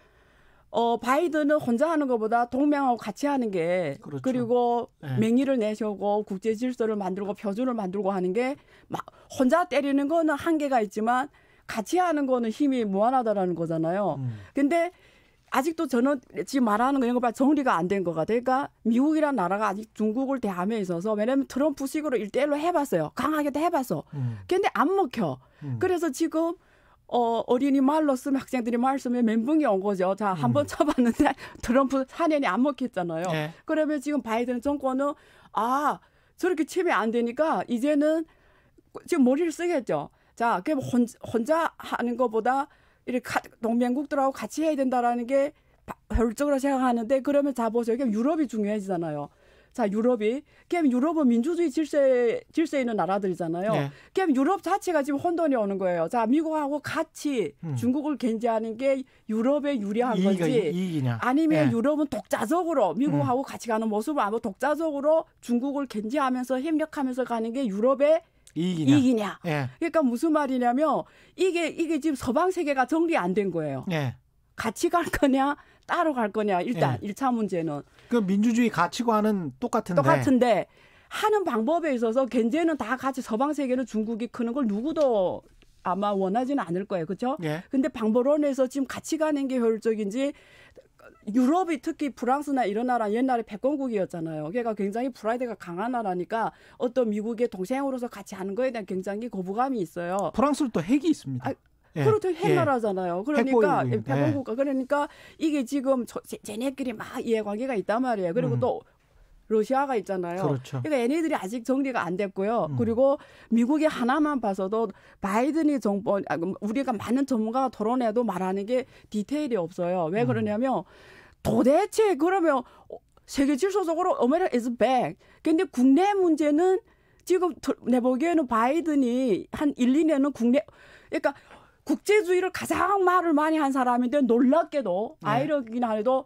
어 바이든은 혼자 하는 것보다 동맹하고 같이 하는 게 그렇죠. 그리고 네. 명의를 내세우고 국제 질서를 만들고 표준을 만들고 하는 게 막 혼자 때리는 거는 한계가 있지만 같이 하는 거는 힘이 무한하다라는 거잖아요. 음. 근데 아직도 저는 지금 말하는 거 이런 거 정리가 안 된 것 같아요. 그러니까 미국이란 나라가 아직 중국을 대함에 있어서 왜냐하면 트럼프식으로 일대일로 해봤어요. 강하게도 해봤어. 음. 근데 안 먹혀. 음. 그래서 지금 어, 어린이 말로 쓰면 학생들이 말 쓰면 멘붕이 온 거죠. 자, 한번 음. 쳐봤는데 트럼프 4년이 안 먹혔잖아요. 네. 그러면 지금 바이든 정권은 아, 저렇게 치면 안 되니까 이제는 지금 머리를 쓰겠죠. 자, 그럼 혼자, 혼자 하는 것보다 이렇게 동맹국들하고 같이 해야 된다라는 게 효율적으로 생각하는데 그러면 자보세요. 유럽이 중요해지잖아요. 자 유럽이 그럼 유럽은 민주주의 질서에 질서에 있는 나라들이잖아요. 네. 그럼 유럽 자체가 지금 혼돈이 오는 거예요. 자 미국하고 같이 음. 중국을 견제하는 게 유럽에 유리한 이익이, 건지 이익이냐. 아니면 네. 유럽은 독자적으로 미국하고 음. 같이 가는 모습을 아마 독자적으로 중국을 견제하면서 협력하면서 가는 게 유럽의 이익이냐. 이익이냐. 네. 그러니까 무슨 말이냐면 이게 이게 지금 서방 세계가 정리 안 된 거예요. 네. 같이 갈 거냐 따로 갈 거냐 일단 예. 1차 문제는. 그 민주주의 가치관은 똑같은데. 똑같은데 하는 방법에 있어서 견제는 다 같이 서방 세계는 중국이 크는 걸 누구도 아마 원하지는 않을 거예요. 그렇죠? 예. 근데 방법론에서 지금 같이 가는 게 효율적인지 유럽이 특히 프랑스나 이런 나라 옛날에 백건국이었잖아요. 걔가 굉장히 프라이드가 강한 나라니까 어떤 미국의 동생으로서 같이 하는 거에 대한 굉장히 거부감이 있어요. 프랑스는 또 핵이 있습니다. 아, 예. 그렇죠. 핵나라잖아요. 예. 그러니까 백원국가 예, 예. 그러니까 이게 지금 저, 쟤네끼리 막 이해관계가 있단 말이에요. 그리고 음. 또 러시아가 있잖아요. 그렇죠. 그러니까 얘네들이 아직 정리가 안 됐고요. 음. 그리고 미국이 하나만 봐서도 바이든이 정권 아, 우리가 많은 전문가가 토론해도 말하는 게 디테일이 없어요. 왜 음. 그러냐면 도대체 그러면 어, 세계 질서적으로 a 메 e r i c is back. 근데 국내 문제는 지금 내 보기에는 바이든이 한 1, 2년은 국내 그러니까 국제주의를 가장 말을 많이 한 사람인데 놀랍게도 네. 아이러기나 해도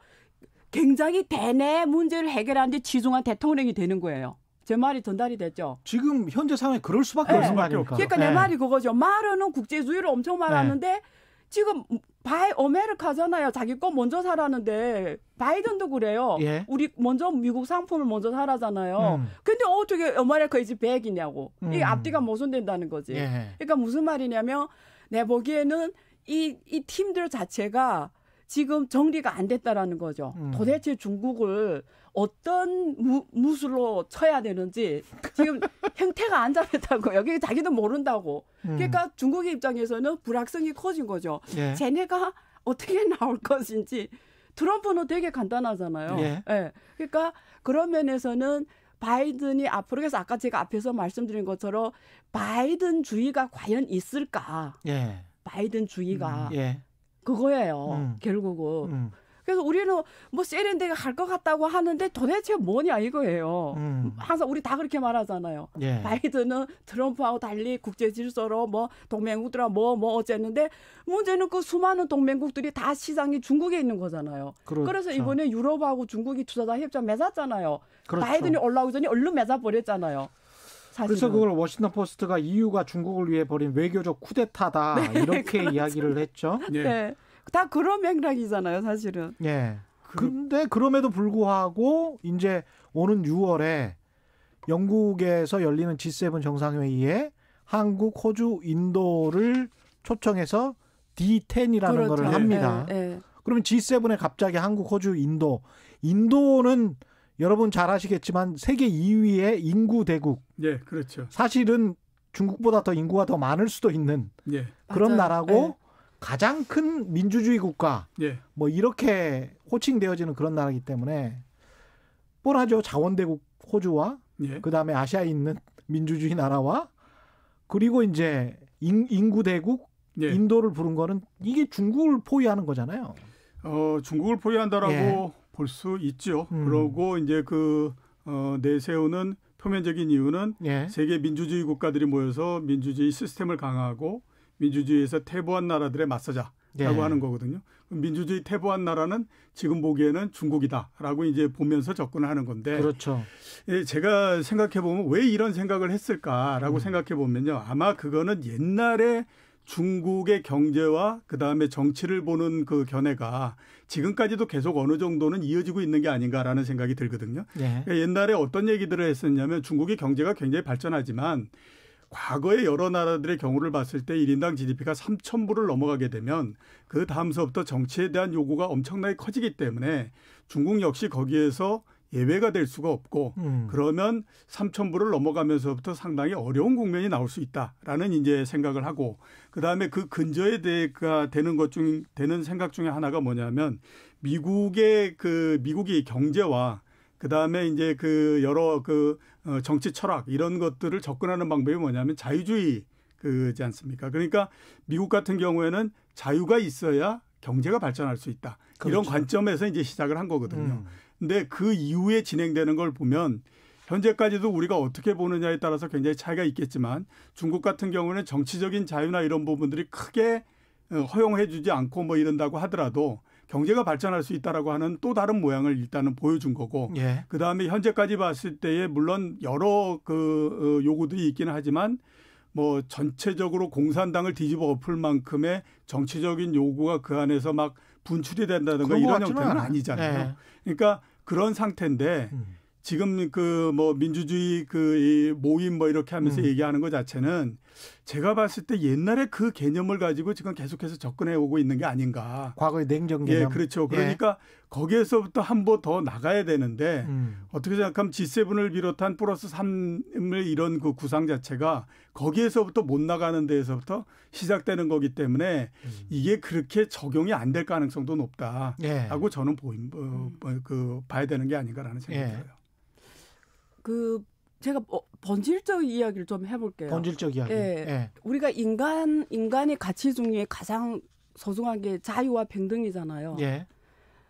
굉장히 대내 문제를 해결하는 데지중한 대통령이 되는 거예요. 제 말이 전달이 됐죠. 지금 현재 상황에 그럴 수밖에 네. 없는 거아니까 그러니까 네. 내 말이 그거죠. 말은 국제주의를 엄청 말하는데 네. 지금 바이 오메르카잖아요 자기 거 먼저 사라는데 바이든도 그래요. 예? 우리 먼저 미국 상품을 먼저 사라잖아요. 음. 근데 어떻게 오메르카 이제 백이냐고. 음. 이 앞뒤가 모순된다는 거지. 예. 그러니까 무슨 말이냐면 내 보기에는 이, 이 팀들 자체가 지금 정리가 안 됐다라는 거죠. 음. 도대체 중국을 어떤 무, 무술로 쳐야 되는지 지금 형태가 안 잡혔다고 여기 자기도 모른다고. 음. 그러니까 중국의 입장에서는 불확성이 커진 거죠. 예. 쟤네가 어떻게 나올 것인지 트럼프는 되게 간단하잖아요. 예. 예. 그러니까 그런 면에서는 바이든이 앞으로 그래서 아까 제가 앞에서 말씀드린 것처럼 바이든 주의가 과연 있을까? 예. 바이든 주의가 음, 예. 그거예요. 음. 결국은. 음. 그래서 우리는 뭐 세련되게 갈것 같다고 하는데 도대체 뭐냐 이거예요. 음. 항상 우리 다 그렇게 말하잖아요. 예. 바이든은 트럼프하고 달리 국제 질서로 뭐 동맹국들아 뭐뭐 뭐 어쨌는데 문제는 그 수많은 동맹국들이 다 시장이 중국에 있는 거잖아요. 그렇죠. 그래서 이번에 유럽하고 중국이 투자자 협정 맺었잖아요. 그렇죠. 바이든이 올라오기 전에 얼른 맺어 버렸잖아요. 사실은. 그래서 그걸 워싱턴 포스트가 EU가 중국을 위해 벌인 외교적 쿠데타다 네, 이렇게 그렇죠. 이야기를 했죠. 네. 네. 다 그런 맥락이잖아요, 사실은. 예. 그- 근데 그럼에도 불구하고 이제 오는 6월에 영국에서 열리는 G7 정상회의에 한국, 호주, 인도를 초청해서 D10이라는 그렇죠. 거를 합니다. 네, 네. 그러면 G7에 갑자기 한국, 호주, 인도. 인도는 여러분 잘 아시겠지만 세계 2위의 인구 대국. 예, 네, 그렇죠. 사실은 중국보다 더 인구가 더 많을 수도 있는 예. 그런 나라고 가장 큰 민주주의 국가 예. 뭐 이렇게 호칭되어지는 그런 나라이기 때문에 뻔하죠 자원대국 호주와 예. 그다음에 아시아에 있는 민주주의 나라와 그리고 이제 인, 구 대국 예. 인도를 부른 거는 이게 중국을 포위하는 거잖아요. 어 중국을 포위한다라고 예. 볼수 있죠. 음. 그러고 이제 그 어, 내세우는 표면적인 이유는 예. 세계 민주주의 국가들이 모여서 민주주의 시스템을 강화하고 민주주의에서 태보한 나라들에 맞서자라고 네. 하는 거거든요. 민주주의 태보한 나라는 지금 보기에는 중국이다라고 이제 보면서 접근을 하는 건데. 그렇죠. 예, 제가 생각해 보면 왜 이런 생각을 했을까라고 음. 생각해 보면요. 아마 그거는 옛날에 중국의 경제와 그다음에 정치를 보는 그 견해가 지금까지도 계속 어느 정도는 이어지고 있는 게 아닌가라는 생각이 들거든요. 네. 옛날에 어떤 얘기들을 했었냐면 중국의 경제가 굉장히 발전하지만 과거의 여러 나라들의 경우를 봤을 때 1인당 GDP가 3,000불을 넘어가게 되면 그 다음서부터 정치에 대한 요구가 엄청나게 커지기 때문에 중국 역시 거기에서 예외가 될 수가 없고 음. 그러면 3,000불을 넘어가면서부터 상당히 어려운 국면이 나올 수 있다라는 이제 생각을 하고 그다음에 그 근저에 대가 되는 것 중 되는 생각 중에 하나가 뭐냐면 미국의 그 미국이 경제와 그 다음에 이제 그 여러 그 어, 정치 철학 이런 것들을 접근하는 방법이 뭐냐면 자유주의 그지 않습니까? 그러니까 미국 같은 경우에는 자유가 있어야 경제가 발전할 수 있다. 그렇죠. 이런 관점에서 이제 시작을 한 거거든요. 음. 근데 그 이후에 진행되는 걸 보면 현재까지도 우리가 어떻게 보느냐에 따라서 굉장히 차이가 있겠지만 중국 같은 경우는 정치적인 자유나 이런 부분들이 크게 어, 허용해 주지 않고 뭐 이런다고 하더라도 경제가 발전할 수 있다라고 하는 또 다른 모양을 일단은 보여준 거고 예. 그다음에 현재까지 봤을 때에 물론 여러 그 어, 요구들이 있기는 하지만 뭐 전체적으로 공산당을 뒤집어 엎을 만큼의 정치적인 요구가 그 안에서 막 분출이 된다든가 이런 형태는 아니잖아요. 예. 그러니까 그런 상태인데 음. 지금 그 뭐 민주주의 그 모임 뭐 이렇게 하면서 음. 얘기하는 것 자체는 제가 봤을 때 옛날에 그 개념을 가지고 지금 계속해서 접근해 오고 있는 게 아닌가. 과거의 냉정 개념. 예, 그렇죠. 예. 그러니까 예. 거기에서부터 한 번 더 나가야 되는데 음. 어떻게 생각하면 G7을 비롯한 플러스 3의 이런 그 구상 자체가 거기에서부터 못 나가는 데에서부터 시작되는 거기 때문에 음. 이게 그렇게 적용이 안 될 가능성도 높다. 라고 예. 저는 보인, 어, 뭐 그, 봐야 되는 게 아닌가라는 생각이 예. 들어요. 그 제가 어, 본질적 이야기를 좀 해볼게요. 본질적 이야기. 예. 예. 우리가 인간 인간의 가치 중에 가장 소중한 게 자유와 평등이잖아요. 예.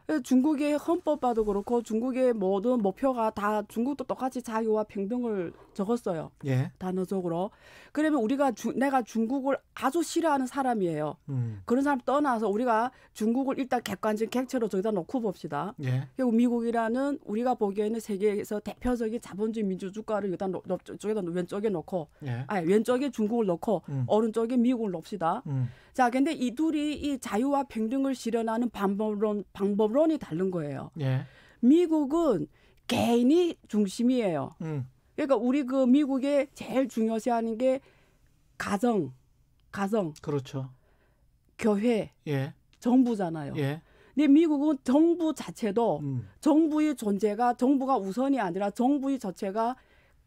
예, 중국의 헌법봐도 그렇고 중국의 모든 목표가 다 중국도 똑같이 자유와 평등을 적었어요. 예. 단어적으로. 그러면 우리가 주, 내가 중국을 아주 싫어하는 사람이에요. 음. 그런 사람 떠나서 우리가 중국을 일단 객관적 객체로 저기다 놓고 봅시다. 예. 그리고 미국이라는 우리가 보기에는 세계에서 대표적인 자본주의 민주주가를 여기다 놓, 저기다 왼쪽에 놓고, 예. 아니 왼쪽에 중국을 놓고 음. 오른쪽에 미국을 놓읍시다. 음. 자, 근데 이 둘이 이 자유와 평등을 실현하는 방법론 방법론이 다른 거예요. 예. 미국은 개인이 중심이에요. 음. 그러니까 우리 그 미국의 제일 중요시하는 게 가정, 가정. 그렇죠. 교회. 예. 정부잖아요. 예. 근데 미국은 정부 자체도 음. 정부의 존재가 정부가 우선이 아니라 정부의 자체가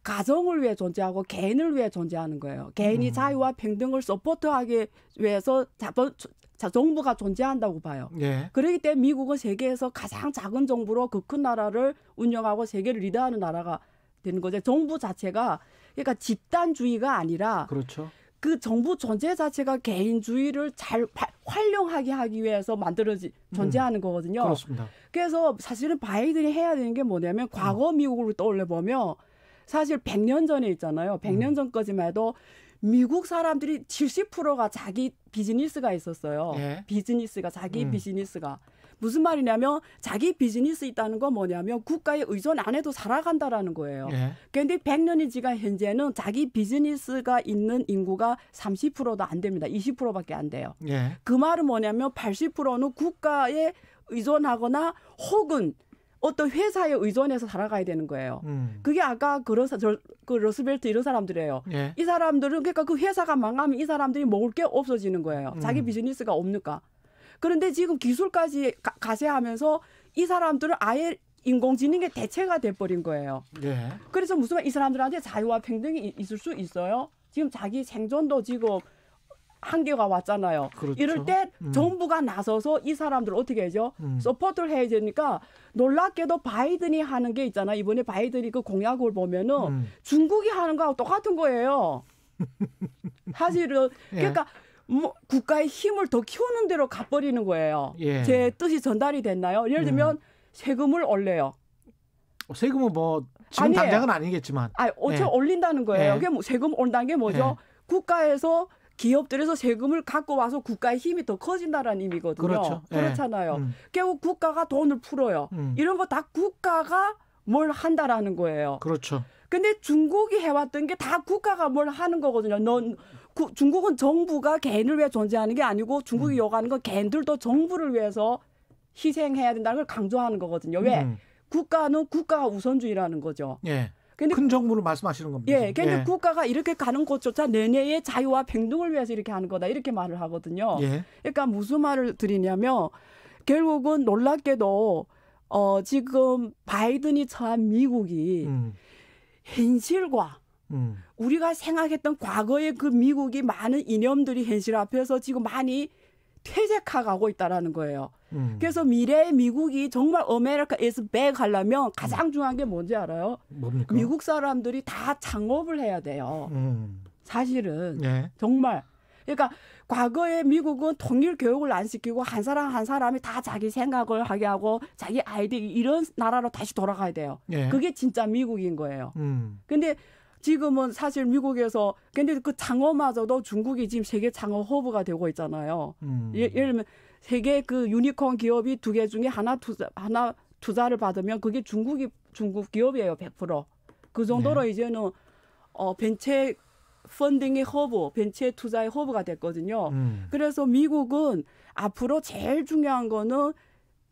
가정을 위해 존재하고 개인을 위해 존재하는 거예요. 개인이 음. 자유와 평등을 서포트하기 위해서 자본 자, 정부가 존재한다고 봐요. 예. 그러기 때문에 미국은 세계에서 가장 작은 정부로 그 큰 나라를 운영하고 세계를 리드하는 나라가 되는 거죠. 정부 자체가 그러니까 집단주의가 아니라 그렇죠. 그 정부 존재 자체가 개인주의를 잘 활용하게 하기 위해서 만들어지 음. 존재하는 음, 거거든요. 그렇습니다. 그래서 사실은 바이든이 해야 되는 게 뭐냐면 과거 미국을 떠올려 보면 사실 100년 전에 있잖아요. 100년 음. 전까지만 해도 미국 사람들이 70%가 자기 비즈니스가 있었어요. 예. 비즈니스가 자기 음. 비즈니스가 무슨 말이냐면 자기 비즈니스 있다는 건 뭐냐면 국가에 의존 안 해도 살아간다라는 거예요. 예. 그런데 100년이 지난 현재는 자기 비즈니스가 있는 인구가 30%도 안 됩니다. 20%밖에 안 돼요. 예. 그 말은 뭐냐면 80%는 국가에 의존하거나 혹은 어떤 회사에 의존해서 살아가야 되는 거예요. 음. 그게 아까 그런 사, 저, 그 로스벨트 이런 사람들이에요. 예. 이 사람들은 그러니까 그 회사가 망하면 이 사람들이 먹을 게 없어지는 거예요. 음. 자기 비즈니스가 없니까. 그런데 지금 기술까지 가, 가세하면서 이 사람들은 아예 인공지능의 대체가 돼버린 거예요. 예. 그래서 무슨 이 사람들한테 자유와 평등이 있을 수 있어요? 지금 자기 생존도 지금 한계가 왔잖아요. 그렇죠. 이럴 때 음. 정부가 나서서 이 사람들 어떻게 해죠? 음. 서포트를 해야 되니까 놀랍게도 바이든이 하는 게 있잖아. 이번에 바이든이 그 공약을 보면은 음. 중국이 하는 거하고 똑같은 거예요. 사실은 예. 그러니까 예. 뭐 국가의 힘을 더 키우는 대로 가버리는 거예요. 예. 제 뜻이 전달이 됐나요? 예를 음. 들면 세금을 올려요. 어, 세금은 뭐 지금 아니에요. 당장은 아니겠지만. 아, 어째 예. 올린다는 거예요. 예. 그게뭐 세금 올린다는 게 뭐죠? 예. 국가에서 기업들에서 세금을 갖고 와서 국가의 힘이 더 커진다라는 의미거든요. 그렇죠. 예. 그렇잖아요. 네. 음. 결국 국가가 돈을 풀어요. 음. 이런 거 다 국가가 뭘 한다라는 거예요. 그렇죠. 근데 중국이 해왔던 게 다 국가가 뭘 하는 거거든요. 넌 구, 중국은 정부가 개인을 위해 존재하는 게 아니고 중국이 음. 요구하는 건 개인들도 정부를 위해서 희생해야 된다는 걸 강조하는 거거든요. 왜? 음. 국가는 국가가 우선주의라는 거죠. 예. 근데 큰 정부를 말씀하시는 겁니다. 예, 근데 예. 국가가 이렇게 가는 것조차 내내의 자유와 평등을 위해서 이렇게 하는 거다 이렇게 말을 하거든요. 예. 그러니까 무슨 말을 드리냐면 결국은 놀랍게도 어 지금 바이든이 처한 미국이 음. 현실과 음. 우리가 생각했던 과거의 그 미국이 많은 이념들이 현실 앞에서 지금 많이 퇴색하고 있다라는 거예요. 음. 그래서 미래의 미국이 정말 어메리카 에서 백 하려면 가장 음. 중요한 게 뭔지 알아요? 뭡니까? 미국 사람들이 다 창업을 해야 돼요. 음. 사실은 예. 정말 그러니까 과거에 미국은 통일 교육을 안 시키고 한 사람 한 사람이 다 자기 생각을 하게 하고 자기 아이디 이런 나라로 다시 돌아가야 돼요. 예. 그게 진짜 미국인 거예요. 음. 근데 지금은 사실 미국에서 근데 그창업마저도 중국이 지금 세계 창업 허브가 되고 있잖아요. 음. 예, 예를 들면 세계 그 유니콘 기업이 두 개 중에 하나 투자 하나 투자를 받으면 그게 중국이 중국 기업이에요. 100%그 정도로 네. 이제는 어 벤체 펀딩의 허브, 벤처 투자의 허브가 됐거든요. 음. 그래서 미국은 앞으로 제일 중요한 거는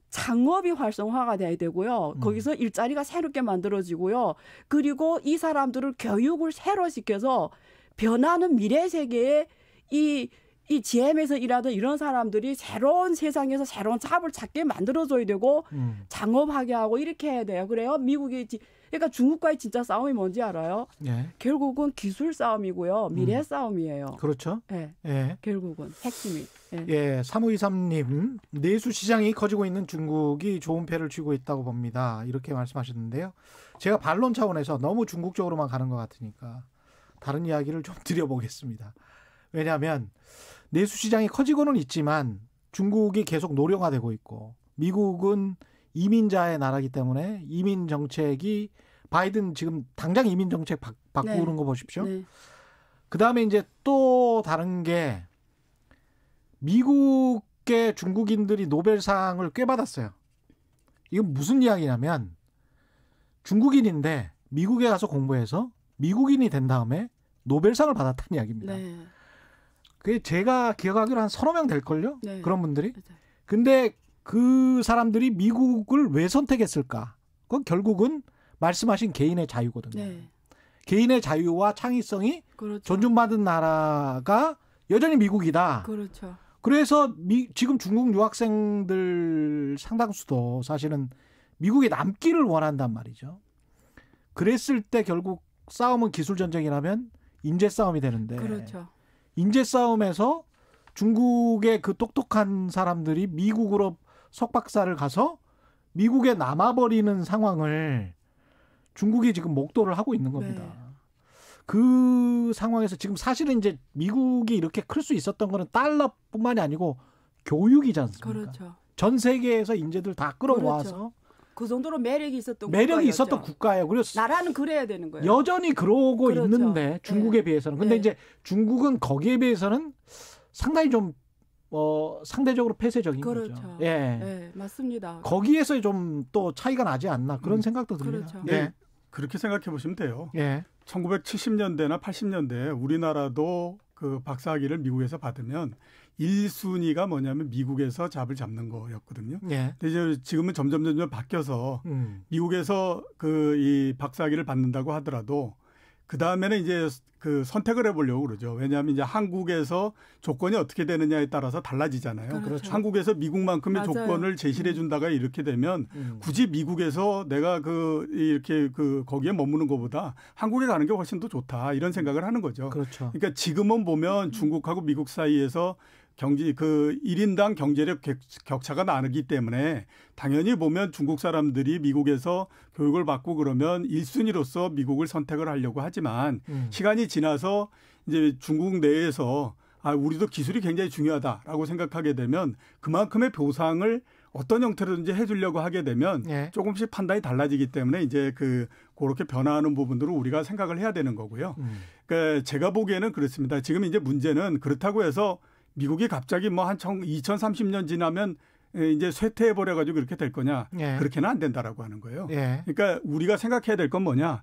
창업이 활성화가 돼야 되고요. 음. 거기서 일자리가 새롭게 만들어지고요. 그리고 이 사람들을 교육을 새로 시켜서 변하는 미래 세계에 이이 GM에서 일하던 이런 사람들이 새로운 세상에서 새로운 잡을 찾게 만들어줘야 되고 음. 장업하게 하고 이렇게 해야 돼요. 그래요? 미국이 그러니까 중국과의 진짜 싸움이 뭔지 알아요? 예. 결국은 기술 싸움이고요. 미래 음. 싸움이에요. 그렇죠. 예. 예. 결국은 핵심이. 예. 사무이2 예, 3님 내수 시장이 커지고 있는 중국이 좋은 패를 쥐고 있다고 봅니다. 이렇게 말씀하셨는데요. 제가 반론 차원에서 너무 중국 쪽으로만 가는 것 같으니까 다른 이야기를 좀 드려보겠습니다. 왜냐하면 내수 시장이 커지고는 있지만 중국이 계속 노령화되고 있고 미국은 이민자의 나라기 때문에 이민 정책이 바이든 지금 당장 이민 정책 바, 바꾸는 네. 거 보십시오. 네. 그다음에 이제 또 다른 게 미국의 중국인들이 노벨상을 꽤 받았어요. 이건 무슨 이야기냐면 중국인인데 미국에 가서 공부해서 미국인이 된 다음에 노벨상을 받았다는 이야기입니다. 네. 그게 제가 기억하기로 한 서너 명 될걸요? 네. 그런 분들이. 맞아요. 근데 그 사람들이 미국을 왜 선택했을까? 그건 결국은 말씀하신 개인의 자유거든요. 네. 개인의 자유와 창의성이 그렇죠. 존중받은 나라가 여전히 미국이다. 그렇죠. 그래서 미, 지금 중국 유학생들 상당수도 사실은 미국에 남기를 원한단 말이죠. 그랬을 때 결국 싸움은 기술 전쟁이라면 인재 싸움이 되는데 그렇죠. 인재 싸움에서 중국의 그 똑똑한 사람들이 미국으로 석박사를 가서 미국에 남아버리는 상황을 중국이 지금 목도를 하고 있는 겁니다. 네. 그 상황에서 지금 사실은 이제 미국이 이렇게 클 수 있었던 거는 달러뿐만이 아니고 교육이지 않습니까? 그렇죠. 전 세계에서 인재들 다 끌어모아서 그렇죠. 그 정도로 매력이 있었던 매력이 국가였죠. 있었던 국가예요. 그래서 나라는 그래야 되는 거예요. 여전히 그러고 그렇죠. 있는데 네. 중국에 네. 비해서는 근데 네. 이제 중국은 거기에 비해서는 상당히 좀 어, 상대적으로 폐쇄적인 그렇죠. 거죠. 예. 네, 맞습니다. 거기에서 좀 또 차이가 나지 않나 그런 음, 생각도 듭니다. 그렇죠. 네. 네. 그렇게 생각해 보시면 돼요. 예. 1970년대나 8 0년대 우리나라도 그 박사학위를 미국에서 받으면 1순위가 뭐냐면 미국에서 잡을 잡는 거였거든요. 예. 근데 이제 지금은 점점 점점 바뀌어서 음. 미국에서 그 이 박사학위를 받는다고 하더라도 그 다음에는 이제 그 선택을 해보려고 그러죠. 왜냐하면 이제 한국에서 조건이 어떻게 되느냐에 따라서 달라지잖아요. 그렇죠. 한국에서 미국만큼의 맞아요. 조건을 제시해 음. 준다가 이렇게 되면 음. 굳이 미국에서 내가 그 이렇게 그 거기에 머무는 것보다 한국에 가는 게 훨씬 더 좋다 이런 생각을 하는 거죠. 그렇죠. 그러니까 지금은 보면 음. 중국하고 미국 사이에서 경제 그 1인당 경제력 격차가 나기 때문에 당연히 보면 중국 사람들이 미국에서 교육을 받고 그러면 1순위로서 미국을 선택을 하려고 하지만 음. 시간이 지나서 이제 중국 내에서 아, 우리도 기술이 굉장히 중요하다라고 생각하게 되면 그만큼의 보상을 어떤 형태로든지 해주려고 하게 되면 예. 조금씩 판단이 달라지기 때문에 이제 그 그렇게 변화하는 부분들을 우리가 생각을 해야 되는 거고요. 음. 그러니까 제가 보기에는 그렇습니다. 지금 이제 문제는 그렇다고 해서 미국이 갑자기 뭐한 2030년 지나면 이제 쇠퇴해 버려 가지고 그렇게 될 거냐? 예. 그렇게는 안 된다라고 하는 거예요. 예. 그러니까 우리가 생각해야 될 건 뭐냐?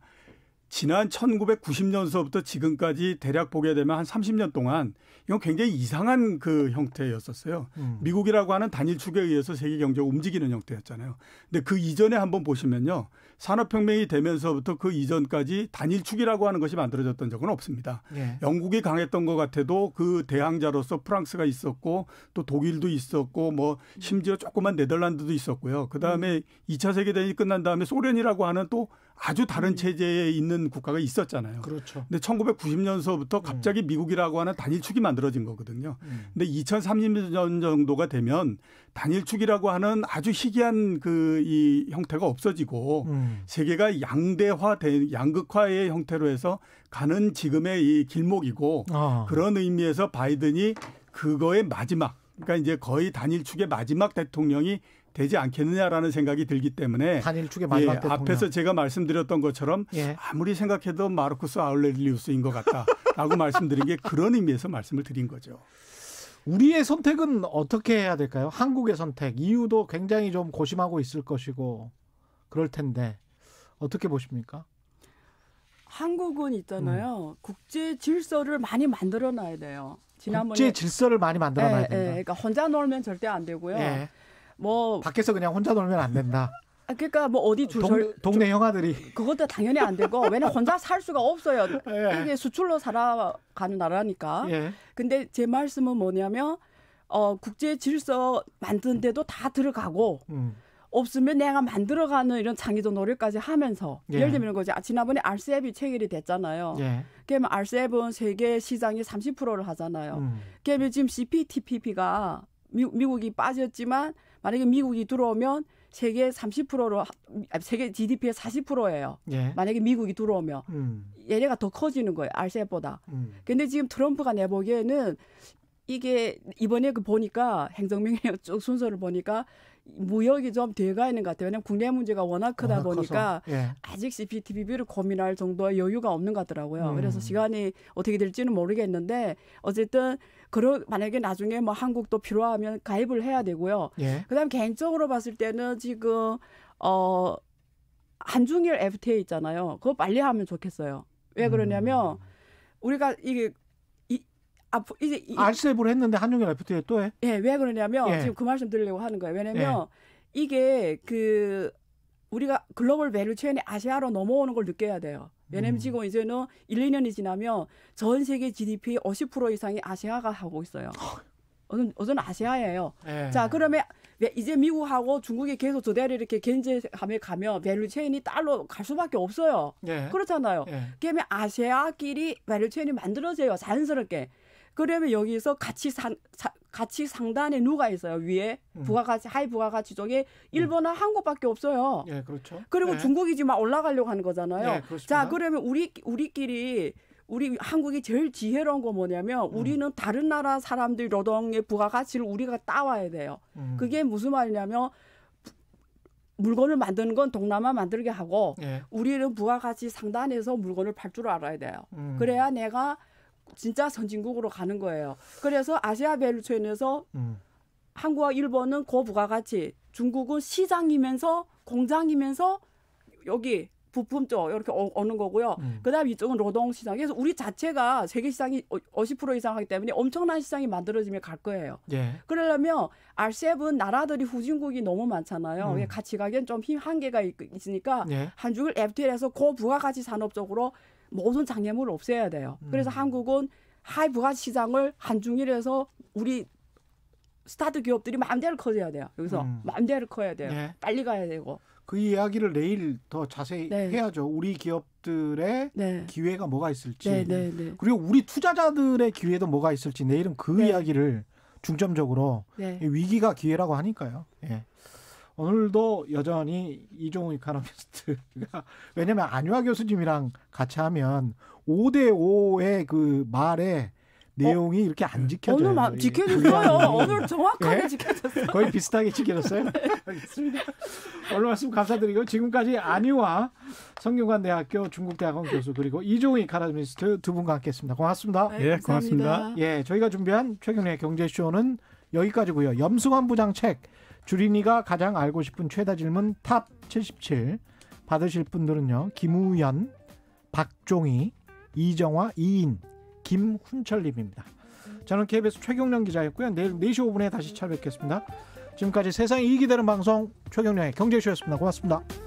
지난 1990년서부터 지금까지 대략 보게 되면 한 30년 동안 이건 굉장히 이상한 그 형태였었어요. 음. 미국이라고 하는 단일 축에 의해서 세계 경제가 움직이는 형태였잖아요. 근데 그 이전에 한번 보시면요. 산업혁명이 되면서부터 그 이전까지 단일축이라고 하는 것이 만들어졌던 적은 없습니다. 예. 영국이 강했던 것 같아도 그 대항자로서 프랑스가 있었고 또 독일도 있었고 뭐 심지어 조그만 네덜란드도 있었고요. 그 다음에 음. 2차 세계대전이 끝난 다음에 소련이라고 하는 또 아주 다른 체제에 있는 국가가 있었잖아요. 그렇죠. 근데 1990년서부터 갑자기 음. 미국이라고 하는 단일축이 만들어진 거거든요. 음. 근데 2030년 정도가 되면 단일축이라고 하는 아주 희귀한 그 이 형태가 없어지고 음. 세계가 양대화된 양극화의 형태로 해서 가는 지금의 이 길목이고 아. 그런 의미에서 바이든이 그거의 마지막 그러니까 이제 거의 단일축의 마지막 대통령이 되지 않겠느냐라는 생각이 들기 때문에 단일 축의 마지막 예, 대통령. 앞에서 제가 말씀드렸던 것처럼 예. 아무리 생각해도 마르쿠스 아울렐리우스인 것 같다라고 말씀드린 게 그런 의미에서 말씀을 드린 거죠. 우리의 선택은 어떻게 해야 될까요? 한국의 선택 이유도 굉장히 좀 고심하고 있을 것이고 그럴 텐데 어떻게 보십니까? 한국은 있잖아요. 음. 국제 질서를 많이 만들어 놔야 돼요. 지난번에 국제 질서를 많이 만들어 놔야 예, 예, 된다. 그러니까 혼자 놀면 절대 안 되고요. 예. 뭐 밖에서 그냥 혼자 놀면 안 된다. 아 그러니까 뭐 어디 주절 동, 네 형아들이 그것도 당연히 안 되고 왜냐면 혼자 살 수가 없어요. 예. 이게 수출로 살아가는 나라니까. 예. 근데 제 말씀은 뭐냐면 어 국제 질서 만든데도다 들어가고 음. 없으면 내가 만들어가는 이런 창의도 노력까지 하면서 예. 예를 들면 거지 아, 지난번에 r c e p 체결이 됐잖아요. 예. 그러면 r c e p 세계 시장의 30%를 하잖아요. 음. 그러면 지금 CPTPP가 미, 미국이 빠졌지만 만약에 미국이 들어오면 세계 30%로 세계 GDP의 40%예요. 예. 만약에 미국이 들어오면 음. 얘네가 더 커지는 거예요. 알 c 보다 음. 근데 지금 트럼프가 내보기에는 이게 이번에 그 보니까 행정명령 쭉 순서를 보니까 무역이 좀 돼가 있는 것 같아요. 왜냐하면 국내 문제가 워낙 크다 워낙 보니까 예. 아직 CPTPP를 고민할 정도의 여유가 없는 것 같더라고요. 음. 그래서 시간이 어떻게 될지는 모르겠는데 어쨌든 그런 만약에 나중에 뭐 한국도 필요하면 가입을 해야 되고요. 예. 그다음 개인적으로 봤을 때는 지금 어 한중일 FTA 있잖아요. 그거 빨리 하면 좋겠어요. 왜 그러냐면 음. 우리가 이게 아, 이제 알셉을 했는데 한용일 라프트에 또 해? 예, 왜 그러냐면 예. 지금 그 말씀 드리려고 하는 거예요. 왜냐면 예. 이게 그 우리가 글로벌 밸류 체인이 아시아로 넘어오는 걸 느껴야 돼요. 왜냐면 음. 지금 이제는 1, 2년이 지나면 전 세계 g d p 50% 이상이 아시아가 하고 있어요. 어떤 어떤 아시아예요. 예. 자, 그러면 이제 미국하고 중국이 계속 두 대를 이렇게 견제함에 가면 밸류 체인이 달러 갈 수밖에 없어요. 예. 그렇잖아요. 예. 그러면 아시아끼리 밸류 체인이 만들어져요. 자연스럽게. 그러면 여기서 같이 산 같이 상단에 누가 있어요? 위에 음. 부가가치 하이 부가가치 쪽에 일본은 음. 한국밖에 없어요. 예, 그렇죠. 그리고 예. 중국이 지만 올라가려고 하는 거잖아요. 예, 자, 그러면 우리 우리끼리 우리 한국이 제일 지혜로운 거 뭐냐면 음. 우리는 다른 나라 사람들 노동의 부가가치를 우리가 따와야 돼요. 음. 그게 무슨 말이냐면 물건을 만드는 건 동남아 만들게 하고 예. 우리는 부가가치 상단에서 물건을 팔 줄 알아야 돼요. 음. 그래야 내가 진짜 선진국으로 가는 거예요. 그래서 아시아 밸류체인에서 음. 한국과 일본은 고부가가치, 중국은 시장이면서 공장이면서 여기 부품 쪽 이렇게 오, 어, 는 거고요. 음. 그다음 이쪽은 노동 시장. 그래서 우리 자체가 세계 시장이 50% 어, 이상 하기 때문에 엄청난 시장이 만들어지면 갈 거예요. 예. 그러려면 RCEP은 나라들이 후진국이 너무 많잖아요. 음. 예, 같이 가기엔 좀힘 한계가 있으니까 예. 한국을 FTA에서 고부가가치 산업 적으로 모든 장애물을 없애야 돼요. 음. 그래서 한국은 하이 브가 시장을 한중일에서 우리 스타트 기업들이 맘대로 커져야 돼요. 여기서 음. 맘대로 커야 돼요. 네. 빨리 가야 되고. 그 이야기를 내일 더 자세히 네. 해야죠. 우리 기업들의 네. 기회가 뭐가 있을지. 네, 네, 네. 그리고 우리 투자자들의 기회도 뭐가 있을지 내일은 그 이야기를 중점적으로 위기가 기회라고 하니까요. 예. 오늘도 여전히 이종우 이카노미스트가 왜냐하면 안유아 교수님이랑 같이 하면 5대 5의 그 말에 내용이 어? 이렇게 안 네. 지켜져요. 오늘 막 지켜졌어요. 네. 오늘 정확하게 네? 지켜졌어요. 거의 비슷하게 지켜졌어요. 네. 알겠습니다. 오늘 말씀 감사드리고 지금까지 안유아 성균관대학교 중국대학원 교수 그리고 이종희 카라미스트 두 분과 함께했습니다. 고맙습니다. 네, 예, 고맙습니다. 예, 저희가 준비한 최경래 경제쇼는 여기까지고요. 염승환 부장 책. 주린이가 가장 알고 싶은 최다 질문 탑 77 받으실 분들은요. 김우연, 박종희, 이정화, 이인, 김훈철님입니다. 저는 KBS 최경련 기자였고요. 내일 4시 5분에 다시 찾아뵙겠습니다. 지금까지 세상이 이기되는 방송 최경련의 경제쇼였습니다. 고맙습니다.